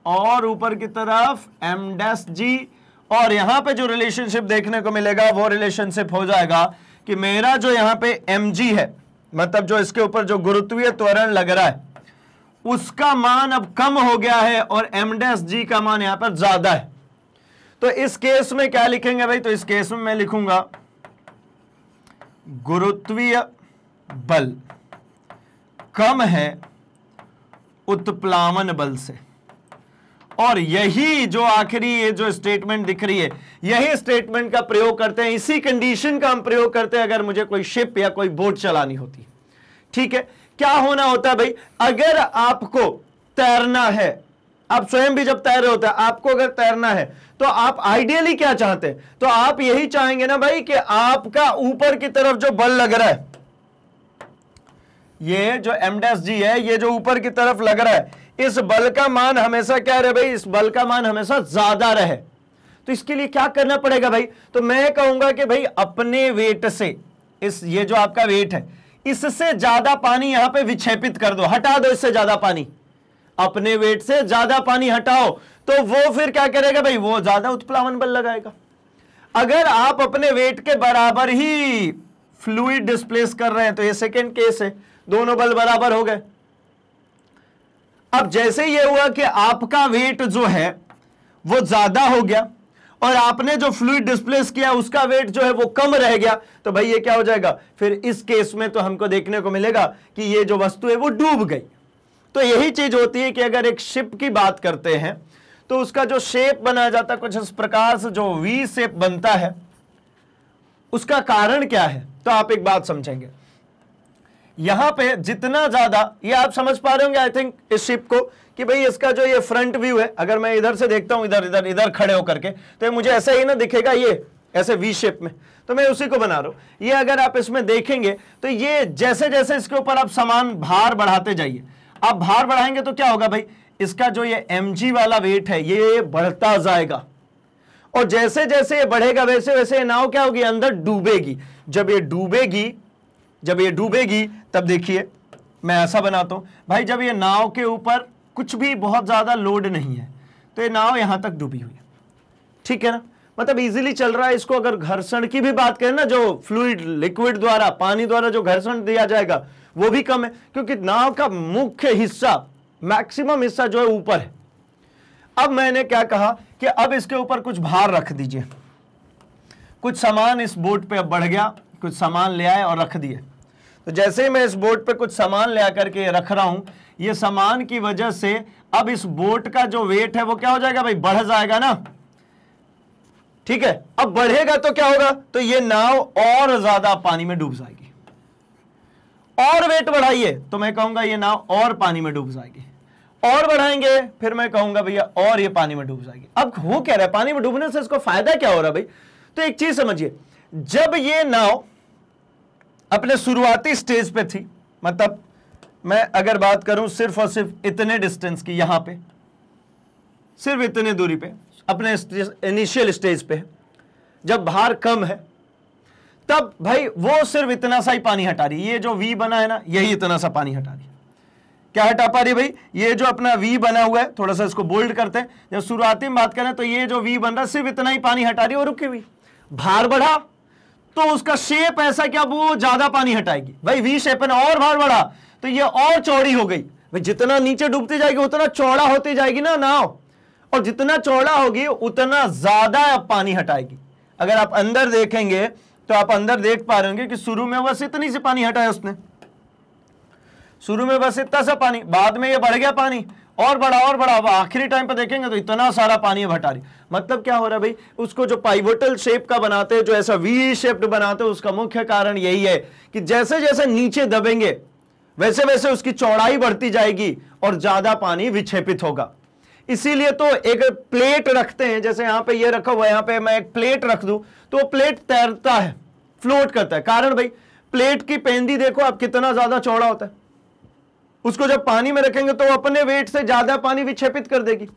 और ऊपर की तरफ एम डैश जी और यहां पे जो रिलेशनशिप देखने को मिलेगा वो रिलेशनशिप हो जाएगा कि मेरा जो यहां पे एम जी है मतलब जो इसके ऊपर जो गुरुत्वीय त्वरण लग रहा है उसका मान अब कम हो गया है और एमडेस जी का मान यहां पर ज्यादा है तो इस केस में क्या लिखेंगे भाई तो इस केस में मैं लिखूंगा गुरुत्वीय बल कम है उत्प्लावन बल से और यही जो आखिरी ये जो स्टेटमेंट दिख रही है यही स्टेटमेंट का प्रयोग करते हैं इसी कंडीशन का हम प्रयोग करते हैं अगर मुझे कोई शिप या कोई बोट चलानी होती ठीक है क्या होना होता है भाई अगर आपको तैरना है आप स्वयं भी जब तैर रहे होते हैं आपको अगर तैरना है तो आप आइडियली क्या चाहते हैं तो आप यही चाहेंगे ना भाई कि आपका ऊपर की तरफ जो बल लग रहा है ये जो एमडेस जी है ये जो ऊपर की तरफ लग रहा है इस बल का मान हमेशा क्या रहे भाई इस बल का मान हमेशा ज्यादा रहे तो इसके लिए क्या करना पड़ेगा भाई तो मैं कहूंगा कि भाई अपने वेट से इस ये जो आपका वेट है इससे ज्यादा पानी यहां पे विक्षेपित कर दो हटा दो इससे ज्यादा पानी अपने वेट से ज्यादा पानी हटाओ तो वो फिर क्या करेगा भाई वो ज्यादा उत्प्लावन बल लगाएगा अगर आप अपने वेट के बराबर ही फ्लूड डिस्प्लेस कर रहे हैं तो ये सेकेंड केस है दोनों बल बराबर हो गए अब जैसे ये हुआ कि आपका वेट जो है वो ज्यादा हो गया और आपने जो फ्लूड डिस्प्लेस किया उसका वेट जो है वो कम रह गया तो भाई ये क्या हो जाएगा फिर इस केस में तो हमको देखने को मिलेगा कि ये जो वस्तु है वो डूब गई तो यही चीज होती है कि अगर एक शिप की बात करते हैं तो उसका जो शेप बनाया जाता है कुछ इस प्रकार से जो वी शेप बनता है उसका कारण क्या है तो आप एक बात समझेंगे यहां पे जितना ज्यादा ये आप समझ पा रहे होंगे आई थिंक इस शिप को कि भाई इसका जो ये फ्रंट व्यू है अगर मैं इधर से देखता हूं इधर इधर इधर खड़े होकर के तो मुझे ऐसे ही ना दिखेगा ये ऐसे वी शेप में तो मैं उसी को बना रहा हूं ये अगर आप इसमें देखेंगे तो ये जैसे जैसे इसके ऊपर आप सामान भार बढ़ाते जाइए आप भार बढ़ाएंगे तो क्या होगा भाई इसका जो ये एम वाला वेट है ये बढ़ता जाएगा और जैसे जैसे ये बढ़ेगा वैसे वैसे ये नाव क्या होगी अंदर डूबेगी जब ये डूबेगी जब ये डूबेगी तब देखिए मैं ऐसा बनाता हूं भाई जब ये नाव के ऊपर कुछ भी बहुत ज़्यादा लोड नहीं है तो ये नाव यहां तक डूबी हुई है ठीक है ना मतलब इजीली चल रहा है इसको अगर घर्षण की भी बात करें ना जो फ्लूड लिक्विड द्वारा पानी द्वारा जो घर्षण दिया जाएगा वो भी कम है क्योंकि नाव का मुख्य हिस्सा मैक्सिमम हिस्सा जो है ऊपर है अब मैंने क्या कहा कि अब इसके ऊपर कुछ भार रख दीजिए कुछ सामान इस बोट पे अब बढ़ गया कुछ सामान ले आए और रख दिए तो जैसे ही मैं इस बोर्ड पे कुछ सामान ले आकर के रख रहा हूं ये सामान की वजह से अब इस बोट का जो वेट है वो क्या हो जाएगा भाई बढ़ जाएगा ना ठीक है अब बढ़ेगा तो क्या होगा तो ये नाव और ज्यादा पानी में डूब जाएगी और वेट बढ़ाइए तो मैं कहूंगा ये नाव और पानी में डूब जाएगी और बढ़ाएंगे फिर मैं कहूंगा भैया और ये पानी में डूब जाएगी अब हो कह रहा है पानी में डूबने से इसको फायदा क्या हो रहा है भाई तो एक चीज समझिए जब ये नाव अपने शुरुआती स्टेज पे थी मतलब मैं अगर बात करूं सिर्फ और सिर्फ इतने डिस्टेंस की यहां पे सिर्फ इतने दूरी पे अपने इनिशियल स्टेज पे जब भार कम है तब भाई वो सिर्फ इतना सा ही पानी हटा रही ये जो वी बना है ना यही इतना सा पानी हटा रही क्या हटा पा रही भाई ये जो अपना वी बना हुआ है थोड़ा सा इसको बोल्ड करते हैं जब शुरुआती में बात करें तो ये जो वी बन रहा है सिर्फ इतना ही पानी हटा रही और रुकी हुई भार बढ़ा तो उसका शेप ऐसा क्या वो ज्यादा पानी हटाएगी भाई वी शेप है ना और भार बढ़ा तो ये और चौड़ी हो गई भाई जितना नीचे डूबती जाएगी उतना चौड़ा होती जाएगी ना नाव और जितना चौड़ा होगी उतना ज्यादा पानी हटाएगी अगर आप अंदर देखेंगे तो आप अंदर देख पा रहे होंगे कि शुरू में बस इतनी सी पानी हटाया उसने शुरू में बस इतना सा पानी बाद में ये बढ़ गया पानी और बड़ा और बड़ा अब आखिरी टाइम पर देखेंगे तो इतना सारा पानी है भटारी मतलब क्या हो रहा है भाई उसको जो पाइवोटल शेप का बनाते हैं जो ऐसा वी शेप्ड बनाते हैं उसका मुख्य कारण यही है कि जैसे जैसे नीचे दबेंगे वैसे वैसे उसकी चौड़ाई बढ़ती जाएगी और ज्यादा पानी विक्षेपित होगा इसीलिए तो एक प्लेट रखते हैं जैसे यहां पे ये रखा हुआ यहां पे मैं एक प्लेट रख दूं तो प्लेट तैरता है फ्लोट करता है कारण भाई प्लेट की पेंदी देखो आप कितना ज्यादा चौड़ा होता है उसको जब पानी में रखेंगे तो अपने वेट से ज्यादा पानी विक्षेपित कर देगी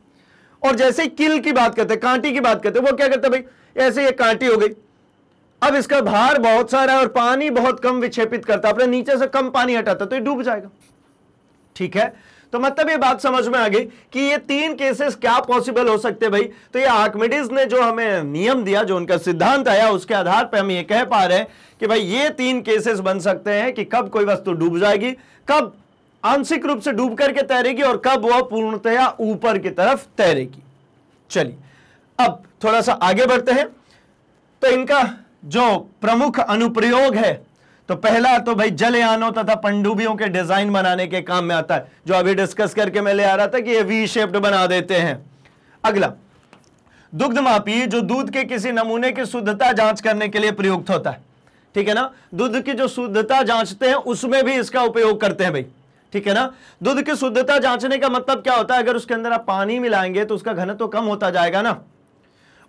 और जैसे किल की बात करते हैं कांटी की बात करते हैं वो क्या है भाई ऐसे ये कांटी हो गई अब इसका भार बहुत सारा है और पानी बहुत कम विक्षेपित करता है अपने नीचे से कम पानी हटाता तो ये डूब जाएगा ठीक है तो मतलब ये बात समझ में आ गई कि ये तीन केसेस क्या पॉसिबल हो सकते भाई तो ये आर्कमिडीज ने जो हमें नियम दिया जो उनका सिद्धांत आया उसके आधार पर हम ये कह पा रहे हैं कि भाई ये तीन केसेस बन सकते हैं कि कब कोई वस्तु डूब जाएगी कब आंशिक रूप से डूब करके तैरेगी और कब वह पूर्णतया ऊपर की तरफ तैरेगी चलिए अब थोड़ा सा आगे बढ़ते हैं तो इनका जो प्रमुख अनुप्रयोग है तो पहला तो भाई जलयानों तथा पंडुबियों के डिजाइन बनाने के काम में आता है जो अभी डिस्कस करके मैं ले आ रहा था कि ये वी शेप्ड बना देते हैं अगला दुग्धमापी जो दूध के किसी नमूने की शुद्धता जांच करने के लिए प्रयुक्त होता है ठीक है ना दूध की जो शुद्धता जांचते हैं उसमें भी इसका उपयोग करते हैं भाई ठीक है ना दूध की शुद्धता जांचने का मतलब क्या होता है अगर उसके अंदर आप पानी मिलाएंगे तो उसका घनत्व तो कम होता जाएगा ना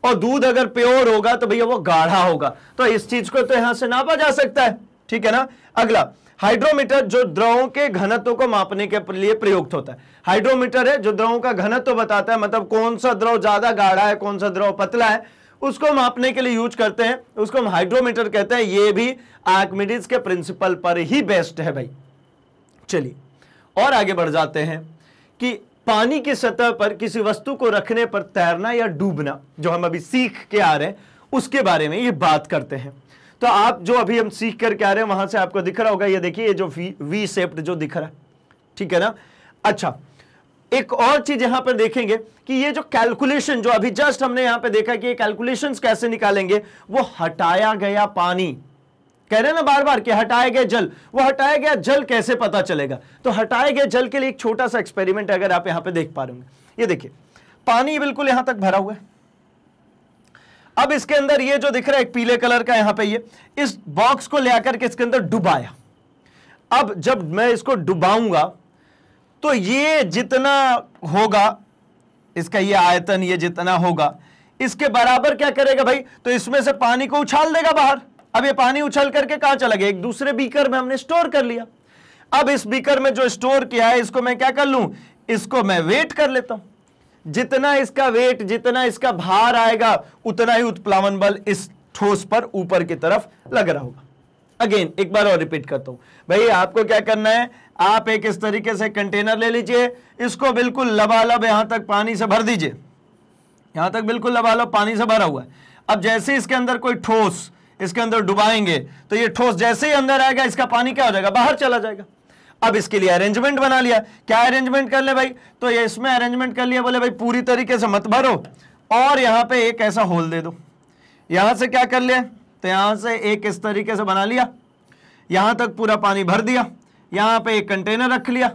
और दूध अगर प्योर होगा तो भैया वो गाढ़ा होगा तो इस चीज को तो यहां से नापा जा सकता है ठीक है ना अगला हाइड्रोमीटर जो द्रवों के घनत्व को मापने के लिए प्रयुक्त होता है हाइड्रोमीटर है जो द्रवों का घनत्व बताता है मतलब कौन सा द्रव ज्यादा गाढ़ा है कौन सा द्रव पतला है उसको मापने के लिए यूज करते हैं उसको हम हाइड्रोमीटर कहते हैं ये भी आर्कमिडीज के प्रिंसिपल पर ही बेस्ट है भाई चलिए और आगे बढ़ जाते हैं कि पानी की सतह पर किसी वस्तु को रखने पर तैरना या डूबना जो हम अभी सीख के आ रहे हैं उसके बारे में ये बात करते हैं तो आप जो अभी हम सीख करके आ रहे हैं वहां से आपको दिख रहा होगा ये देखिए ये जो वी, वी सेप्ट जो दिख रहा है ठीक है ना अच्छा एक और चीज यहां पर देखेंगे कि ये जो कैलकुलेशन जो अभी जस्ट हमने यहां पर देखा कि ये कैलकुलेशन कैसे निकालेंगे वो हटाया गया पानी कह रहे ना बार बार कि हटाया गया जल वो हटाया गया जल कैसे पता चलेगा तो हटाए गए जल के लिए एक छोटा सा एक्सपेरिमेंट अगर आप यहां पर देख पा रहे होंगे ये देखिए पानी बिल्कुल यहां तक भरा हुआ है अब इसके अंदर ये जो दिख रहा है एक पीले कलर का यहां पे ये इस बॉक्स को ले आकर के इसके अंदर डुबाया अब जब मैं इसको डुबाऊंगा तो ये जितना होगा इसका ये आयतन ये जितना होगा इसके बराबर क्या करेगा भाई तो इसमें से पानी को उछाल देगा बाहर अब ये पानी उछल करके कहां चला गया एक दूसरे बीकर में हमने स्टोर कर लिया अब इस बीकर में जो स्टोर किया है इसको मैं क्या कर लू इसको मैं वेट कर लेता हूं जितना इसका वेट जितना इसका भार आएगा उतना ही उत्प्लावन बल इस ठोस पर ऊपर की तरफ लग रहा होगा अगेन एक बार और रिपीट करता हूं भाई आपको क्या करना है आप एक इस तरीके से कंटेनर ले लीजिए इसको बिल्कुल लबालब यहां तक पानी से भर दीजिए यहां तक बिल्कुल लबालब पानी से भरा हुआ है अब जैसे इसके अंदर कोई ठोस इसके अंदर डुबाएंगे तो ये ठोस जैसे ही अंदर आएगा इसका पानी क्या हो जाएगा बाहर चला जाएगा अब इसके लिए अरेंजमेंट बना लिया क्या अरेंजमेंट कर ले भाई तो ये इसमें अरेंजमेंट कर लिया बोले भाई पूरी तरीके से मत भरो और यहां पे एक ऐसा होल दे दो यहां से क्या कर लिया तो यहां से एक इस तरीके से बना लिया यहां तक पूरा पानी भर दिया यहां पे एक कंटेनर रख लिया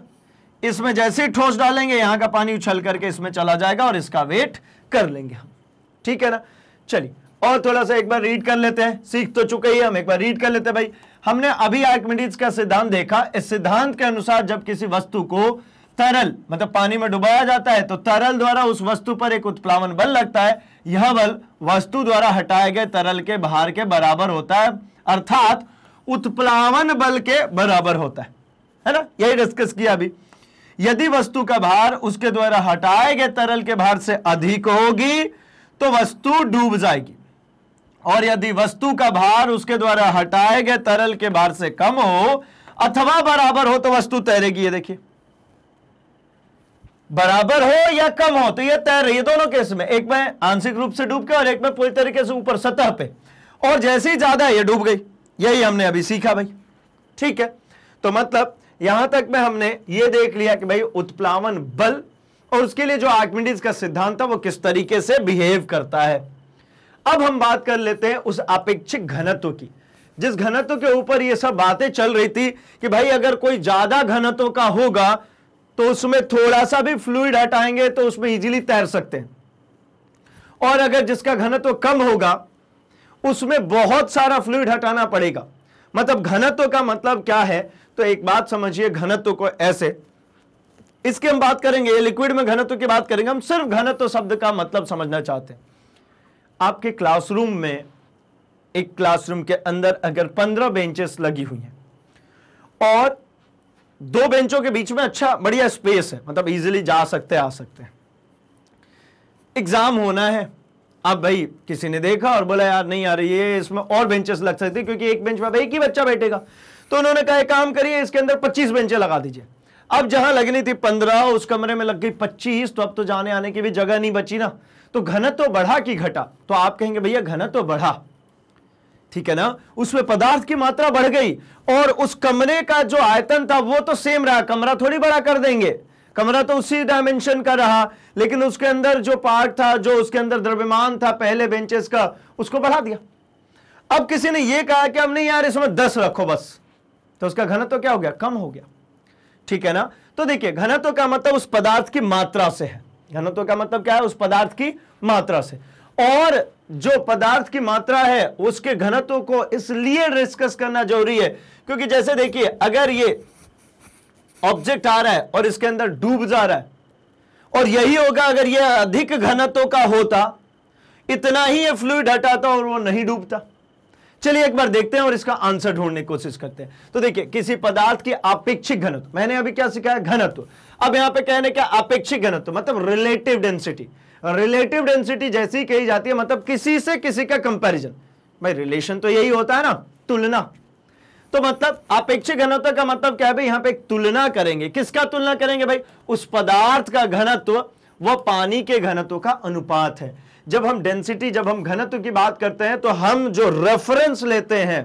इसमें जैसे ही ठोस डालेंगे यहां का पानी उछल करके इसमें चला जाएगा और इसका वेट कर लेंगे हम ठीक है ना चलिए और थोड़ा सा एक बार रीड कर लेते हैं सीख तो चुके ही हम एक बार रीड कर लेते हैं भाई हमने अभी आर्कमिडीज का सिद्धांत देखा इस सिद्धांत के अनुसार जब किसी वस्तु को तरल मतलब पानी में डुबाया जाता है तो तरल द्वारा उस वस्तु पर एक उत्प्लावन बल लगता है यह बल वस्तु द्वारा हटाए गए तरल के बाहर के बराबर होता है अर्थात उत्प्लावन बल के बराबर होता है है ना यही डिस्कस किया अभी यदि वस्तु का भार उसके द्वारा हटाए गए तरल के भार से अधिक होगी तो वस्तु डूब जाएगी और यदि वस्तु का भार उसके द्वारा हटाए गए तरल के भार से कम हो अथवा बराबर हो तो वस्तु तैरेगी ये देखिए बराबर हो या कम हो तो ये तैर रही है दोनों केस में एक में आंशिक रूप से डूब के और एक में पूरी तरीके से ऊपर सतह पे और जैसे ही ज्यादा ये डूब गई यही हमने अभी सीखा भाई ठीक है तो मतलब यहां तक में हमने ये देख लिया कि भाई उत्प्लावन बल और उसके लिए जो आर्कमिडीज का सिद्धांत है वो किस तरीके से बिहेव करता है अब हम बात कर लेते हैं उस अपेक्षिक घनत्व की जिस घनत्व के ऊपर ये सब बातें चल रही थी कि भाई अगर कोई ज्यादा घनत्व का होगा तो उसमें थोड़ा सा भी फ्लूड हटाएंगे तो उसमें इजीली तैर सकते हैं और अगर जिसका घनत्व कम होगा उसमें बहुत सारा फ्लूड हटाना पड़ेगा मतलब घनत्व का मतलब क्या है तो एक बात समझिए घनत्व को ऐसे इसकी हम बात करेंगे लिक्विड में घनत्व की बात करेंगे हम सिर्फ घनत्व शब्द का मतलब समझना चाहते हैं आपके क्लासरूम में एक क्लासरूम के अंदर अगर पंद्रह बेंचेस लगी हुई हैं और दो बेंचों के बीच में अच्छा बढ़िया स्पेस है मतलब इजीली जा सकते आ सकते हैं एग्जाम होना है अब भाई किसी ने देखा और बोला यार नहीं आ रही है इसमें और बेंचेस लग सकते क्योंकि एक बेंच पर एक ही बच्चा बैठेगा तो उन्होंने कहा काम करिए इसके अंदर पच्चीस बेंचे लगा दीजिए अब जहां लगनी थी पंद्रह उस कमरे में लग गई पच्चीस तो अब तो जाने आने की भी जगह नहीं बची ना तो घनत्व तो बढ़ा कि घटा तो आप कहेंगे भैया घनत्व तो बढ़ा ठीक है ना उसमें पदार्थ की मात्रा बढ़ गई और उस कमरे का जो आयतन था वो तो सेम रहा कमरा थोड़ी बड़ा कर देंगे कमरा तो उसी डायमेंशन का रहा लेकिन उसके अंदर जो पार्ट था जो उसके अंदर द्रव्यमान था पहले बेंचेस का उसको बढ़ा दिया अब किसी ने यह कहा कि नहीं यार इसमें दस रखो बस तो उसका घनत्व तो क्या हो गया कम हो गया ठीक है ना तो देखिए घनत्व का मतलब उस पदार्थ की मात्रा से है घनत्व का मतलब क्या है उस पदार्थ की मात्रा से और जो पदार्थ की मात्रा है उसके घनत्व को इसलिए डिस्कस करना जरूरी है क्योंकि जैसे देखिए अगर ये ऑब्जेक्ट आ रहा है और इसके अंदर डूब जा रहा है और यही होगा अगर यह अधिक घनत्व का होता इतना ही ये फ्लूड हटाता और वो नहीं डूबता चलिए एक बार देखते हैं और इसका आंसर ढूंढने की कोशिश करते हैं तो देखिए किसी पदार्थ की आपेक्षिक घनत्व मैंने अभी क्या सिखाया घनत्व अब यहां पे कहने क्या आपेक्षिक घनत्व मतलब रिलेटिव डेंसिटी रिलेटिव डेंसिटी जैसी कही जाती है मतलब किसी से किसी का कंपेरिजन भाई रिलेशन तो यही होता है ना तुलना तो मतलब अपेक्षित घनत्व का मतलब क्या है भाई यहां पे तुलना करेंगे किसका तुलना करेंगे भाई उस पदार्थ का घनत्व वह पानी के घनत्व का अनुपात है जब हम डेंसिटी जब हम घनत्व की बात करते हैं तो हम जो रेफरेंस लेते हैं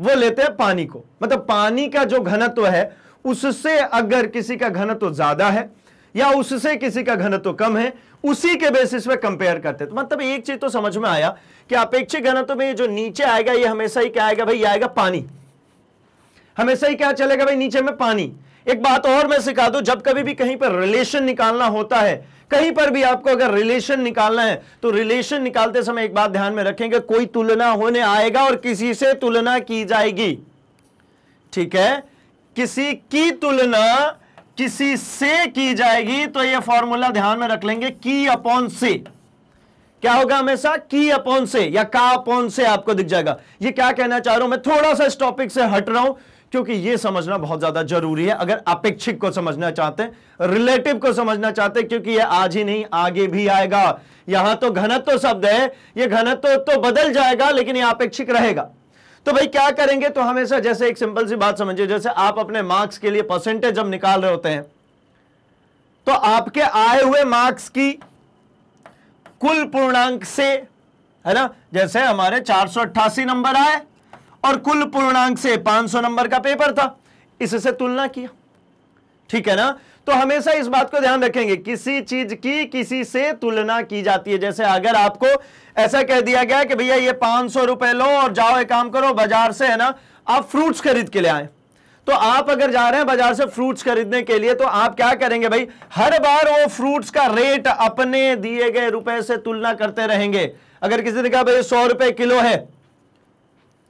वो लेते हैं पानी को मतलब पानी का जो घनत्व है उससे अगर किसी का घनत्व ज्यादा है या उससे किसी का घनत्व कम है उसी के बेसिस पे कंपेयर करते हैं तो मतलब एक चीज तो समझ में आया कि अपेक्षित घनत्व में जो नीचे आएगा ये हमेशा ही क्या आएगा भाई ये आएगा पानी हमेशा ही क्या चलेगा भाई नीचे में पानी एक बात और मैं सिखा दूं जब कभी भी कहीं पर रिलेशन निकालना होता है कहीं पर भी आपको अगर रिलेशन निकालना है तो रिलेशन निकालते समय एक बात ध्यान में रखेंगे कोई तुलना होने आएगा और किसी से तुलना की जाएगी ठीक है किसी की तुलना किसी से की जाएगी तो ये फॉर्मूला ध्यान में रख लेंगे की अपॉन से क्या होगा हमेशा की अपॉन से या का अपॉन से आपको दिख जाएगा ये क्या कहना चाह रहा हूं मैं थोड़ा सा इस टॉपिक से हट रहा हूं क्योंकि यह समझना बहुत ज्यादा जरूरी है अगर अपेक्षिक को समझना चाहते हैं रिलेटिव को समझना चाहते हैं क्योंकि यह आज ही नहीं आगे भी आएगा यहां तो घनत्व शब्द है यह घनत्व तो बदल जाएगा लेकिन यह अपेक्षिक रहेगा तो भाई क्या करेंगे तो हमेशा जैसे एक सिंपल सी बात समझिए जैसे आप अपने मार्क्स के लिए परसेंटेज जब निकाल रहे होते हैं तो आपके आए हुए मार्क्स की कुल पूर्णांक से है ना जैसे हमारे चार नंबर आए और कुल पूर्णांक से 500 नंबर का पेपर था इससे तुलना किया ठीक है ना तो हमेशा इस बात को ध्यान रखेंगे किसी चीज की किसी से तुलना की जाती है जैसे अगर आपको ऐसा कह दिया गया कि भैया ये पांच सौ रुपए लो और जाओ एक काम करो बाजार से है ना आप फ्रूट्स खरीद के ले आए तो आप अगर जा रहे हैं बाजार से फ्रूट्स खरीदने के लिए तो आप क्या करेंगे भाई हर बार वो फ्रूट्स का रेट अपने दिए गए रुपए से तुलना करते रहेंगे अगर किसी ने कहा भाई सौ रुपए किलो है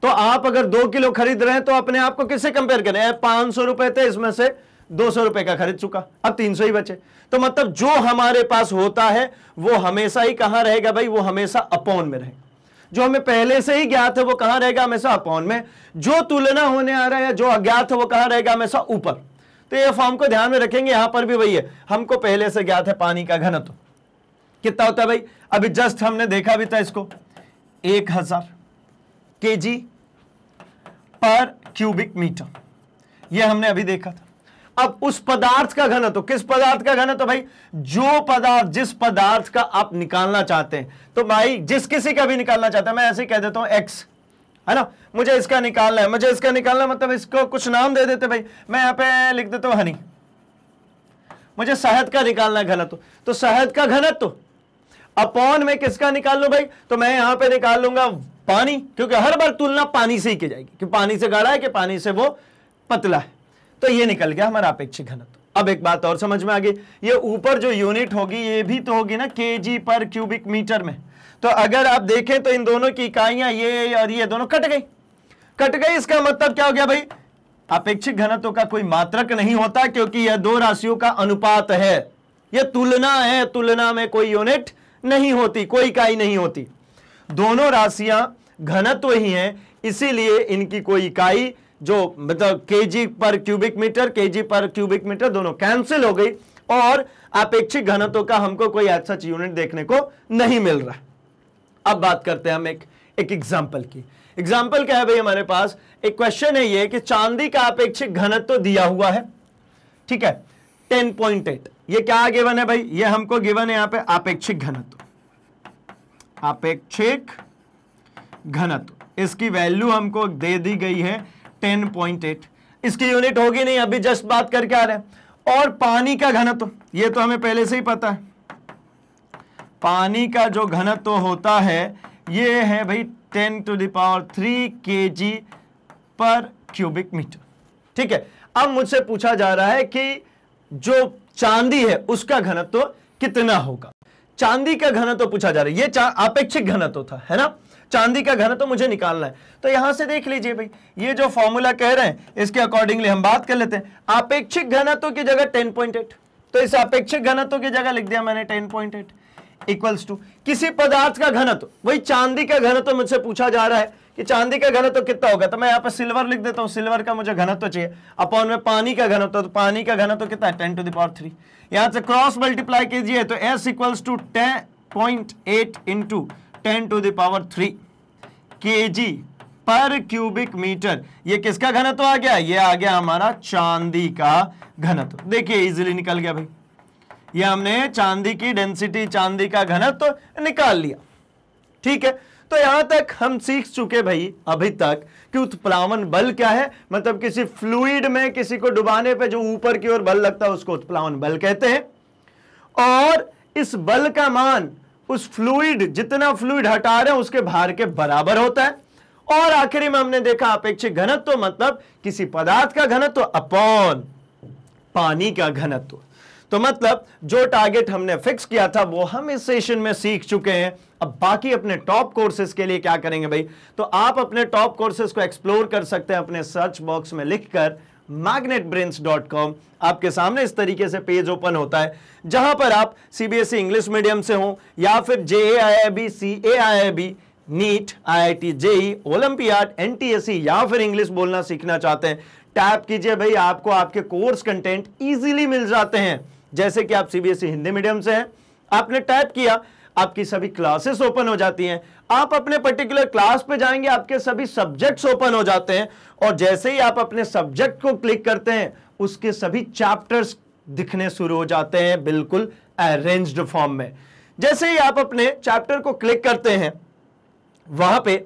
तो आप अगर दो किलो खरीद रहे हैं तो अपने आप को किससे कंपेयर करें पांच सौ रुपए थे इसमें से दो सौ रुपए का खरीद चुका अब तीन सौ ही बचे तो मतलब जो हमारे पास होता है वो हमेशा ही कहां रहेगा भाई वो हमेशा अपॉन में रहेगा जो हमें पहले से ही ज्ञात है वो कहां रहेगा हमेशा अपॉन में जो तुलना होने आ रहा है जो अज्ञात है वो कहां रहेगा हमेशा ऊपर तो ये फॉर्म को ध्यान में रखेंगे यहां पर भी वही है हमको पहले से ज्ञात है पानी का घनत्व कितना होता है भाई अभी जस्ट हमने देखा भी था इसको एक हजार के जी पर क्यूबिक मीटर यह हमने अभी देखा था अब उस पदार्थ का घनत्व तो, किस पदार्थ का घनत्व तो भाई जो पदार्थ जिस पदार्थ का आप निकालना चाहते हैं तो भाई जिस किसी का भी निकालना चाहते हैं मैं ऐसे कह देता हूं एक्स है ना मुझे इसका निकालना है मुझे इसका निकालना मतलब इसको कुछ नाम दे देते भाई मैं यहां पे लिख देता हूं हनी मुझे शहद का निकालना है घनत्व तो शहद का घनत्व अपॉन में किसका निकाल लू भाई तो मैं यहां पे निकाल लूंगा पानी क्योंकि हर बार तुलना पानी से ही की जाएगी कि पानी से गाढ़ा है कि पानी से वो पतला है तो ये निकल गया हमारा अपेक्षित घनत्व अब एक बात और समझ में आ गई ये ऊपर जो यूनिट होगी ये भी तो होगी ना के पर क्यूबिक मीटर में तो अगर आप देखें तो इन दोनों की इकाइयां ये और ये दोनों कट गई कट गई इसका मतलब क्या हो गया भाई अपेक्षित घनत्व का कोई मात्रक नहीं होता क्योंकि यह दो राशियों का अनुपात है यह तुलना है तुलना में कोई यूनिट नहीं होती कोई इकाई नहीं होती दोनों राशियां घनत्व ही हैं इसीलिए इनकी कोई इकाई जो मतलब केजी पर क्यूबिक मीटर केजी पर क्यूबिक मीटर दोनों कैंसिल हो गई और अपेक्षित घनत्व का हमको कोई ऐसा यूनिट देखने को नहीं मिल रहा अब बात करते हैं हम एक एक एग्जाम्पल की एग्जाम्पल क्या है भाई हमारे पास एक क्वेश्चन है ये कि चांदी का अपेक्षित घनत्व दिया हुआ है ठीक है 10.8 ये क्या गिवन है भाई ये हमको गिवन है यहां पे अपेक्षित घनत्व अपेक्षिक घनत्व इसकी वैल्यू हमको दे दी गई है 10.8 इसकी यूनिट होगी नहीं अभी जस्ट बात करके आ रहे हैं और पानी का घनत्व ये तो हमें पहले से ही पता है पानी का जो घनत्व होता है ये है भाई 10 to the power three K G पर क्यूबिक मीटर ठीक है अब मुझसे पूछा जा रहा है कि जो चांदी है उसका घनत्व कितना होगा चांदी का घनत्व तो पूछा जा रहा है ये अपेक्षिक घनत्व तो था है ना चांदी का घनत्व तो मुझे निकालना है तो यहां से देख लीजिए भाई ये जो फॉर्मूला कह रहे हैं इसके अकॉर्डिंगली हम बात कर लेते हैं अपेक्षिक घनत्व की जगह टेन पॉइंट एट तो इस अपेक्षिक घनत्व की जगह लिख दिया मैंने ten point eight equals to किसी पदार्थ का घनत्व वही चांदी का घनत्व मुझसे पूछा जा रहा है कि चांदी का घनत्व तो कितना होगा तो मैं यहाँ पर सिल्वर लिख देता हूँ सिल्वर का मुझे घनत्व तो चाहिए अपॉन में पानी का घनत्व तो पानी का घनत्व तो कितना है टेन टू दावर थ्री यहाँ से क्रॉस मल्टीप्लाई कीजिए तो S equals to ten point eight into ten to the power three K G पर क्यूबिक मीटर ये किसका घनत्व तो आ गया ये आ गया हमारा चांदी का घनत्व तो। देखिए इजिली निकल गया भाई ये हमने चांदी की डेंसिटी चांदी का घनत्व तो निकाल लिया ठीक है तो यहां तक हम सीख चुके भाई अभी तक कि उत्प्लावन बल क्या है मतलब किसी फ्लूड में किसी को डुबाने पे जो ऊपर की ओर बल लगता है उसको उत्प्लावन बल कहते हैं और इस बल का मान उस फ्लूड जितना फ्लूड हटा रहे हैं उसके भार के बराबर होता है और आखिरी में हमने देखा अपेक्षित घनत्व तो मतलब किसी पदार्थ का घनत्व तो अपॉन पानी का घनत्व तो। तो मतलब जो टारगेट हमने फिक्स किया था वो हम इस सेशन में सीख चुके हैं अब बाकी अपने टॉप कोर्सेज के लिए क्या करेंगे भाई तो आप अपने टॉप कोर्सेज को एक्सप्लोर कर सकते हैं अपने सर्च बॉक्स में लिखकर magnetbrains.com आपके सामने इस तरीके से पेज ओपन होता है जहां पर आप सीबीएसई इंग्लिश मीडियम से हो या फिर J A I I B C A I I B NEET I I T JEE olympiad N या फिर इंग्लिश बोलना सीखना चाहते हैं टैप कीजिए भाई आपको आपके कोर्स कंटेंट इजीली मिल जाते हैं जैसे कि आप सीबीएसई e हिंदी मीडियम से हैं आपने टाइप किया आपकी सभी क्लासेस ओपन हो जाती हैं आप अपने पर्टिकुलर क्लास पे जाएंगे आपके सभी सब्जेक्ट्स ओपन हो जाते हैं और जैसे ही आप अपने सब्जेक्ट को क्लिक करते हैं उसके सभी चैप्टर्स दिखने शुरू हो जाते हैं बिल्कुल अरेंज्ड फॉर्म में जैसे ही आप अपने चैप्टर को क्लिक करते हैं वहां पे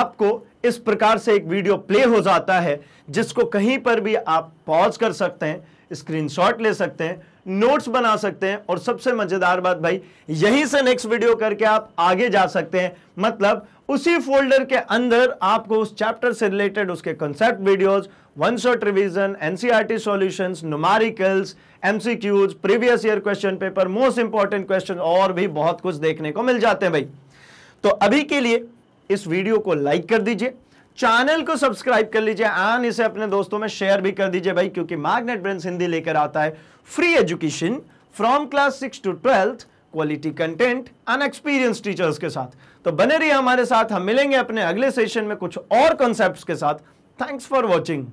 आपको इस प्रकार से एक वीडियो प्ले हो जाता है जिसको कहीं पर भी आप पॉज कर सकते हैं स्क्रीनशॉट ले सकते हैं नोट्स बना सकते हैं और सबसे मजेदार बात भाई यहीं से नेक्स्ट वीडियो करके आप आगे जा सकते हैं मतलब उसी फोल्डर के अंदर आपको उस चैप्टर से रिलेटेड उसके concept videos one shot revision NCERT solution numericals MCQs previous year question paper most important question और भी बहुत कुछ देखने को मिल जाते हैं भाई तो अभी के लिए इस वीडियो को लाइक कर दीजिए चैनल को सब्सक्राइब कर लीजिए एंड इसे अपने दोस्तों में शेयर भी कर दीजिए भाई क्योंकि मैग्नेट ब्रेंस हिंदी लेकर आता है free education from class six to twelfth quality content and experience teachers के साथ तो बने रहिए हमारे साथ हम मिलेंगे अपने अगले सेशन में कुछ और कॉन्सेप्ट के साथ थैंक्स फॉर वॉचिंग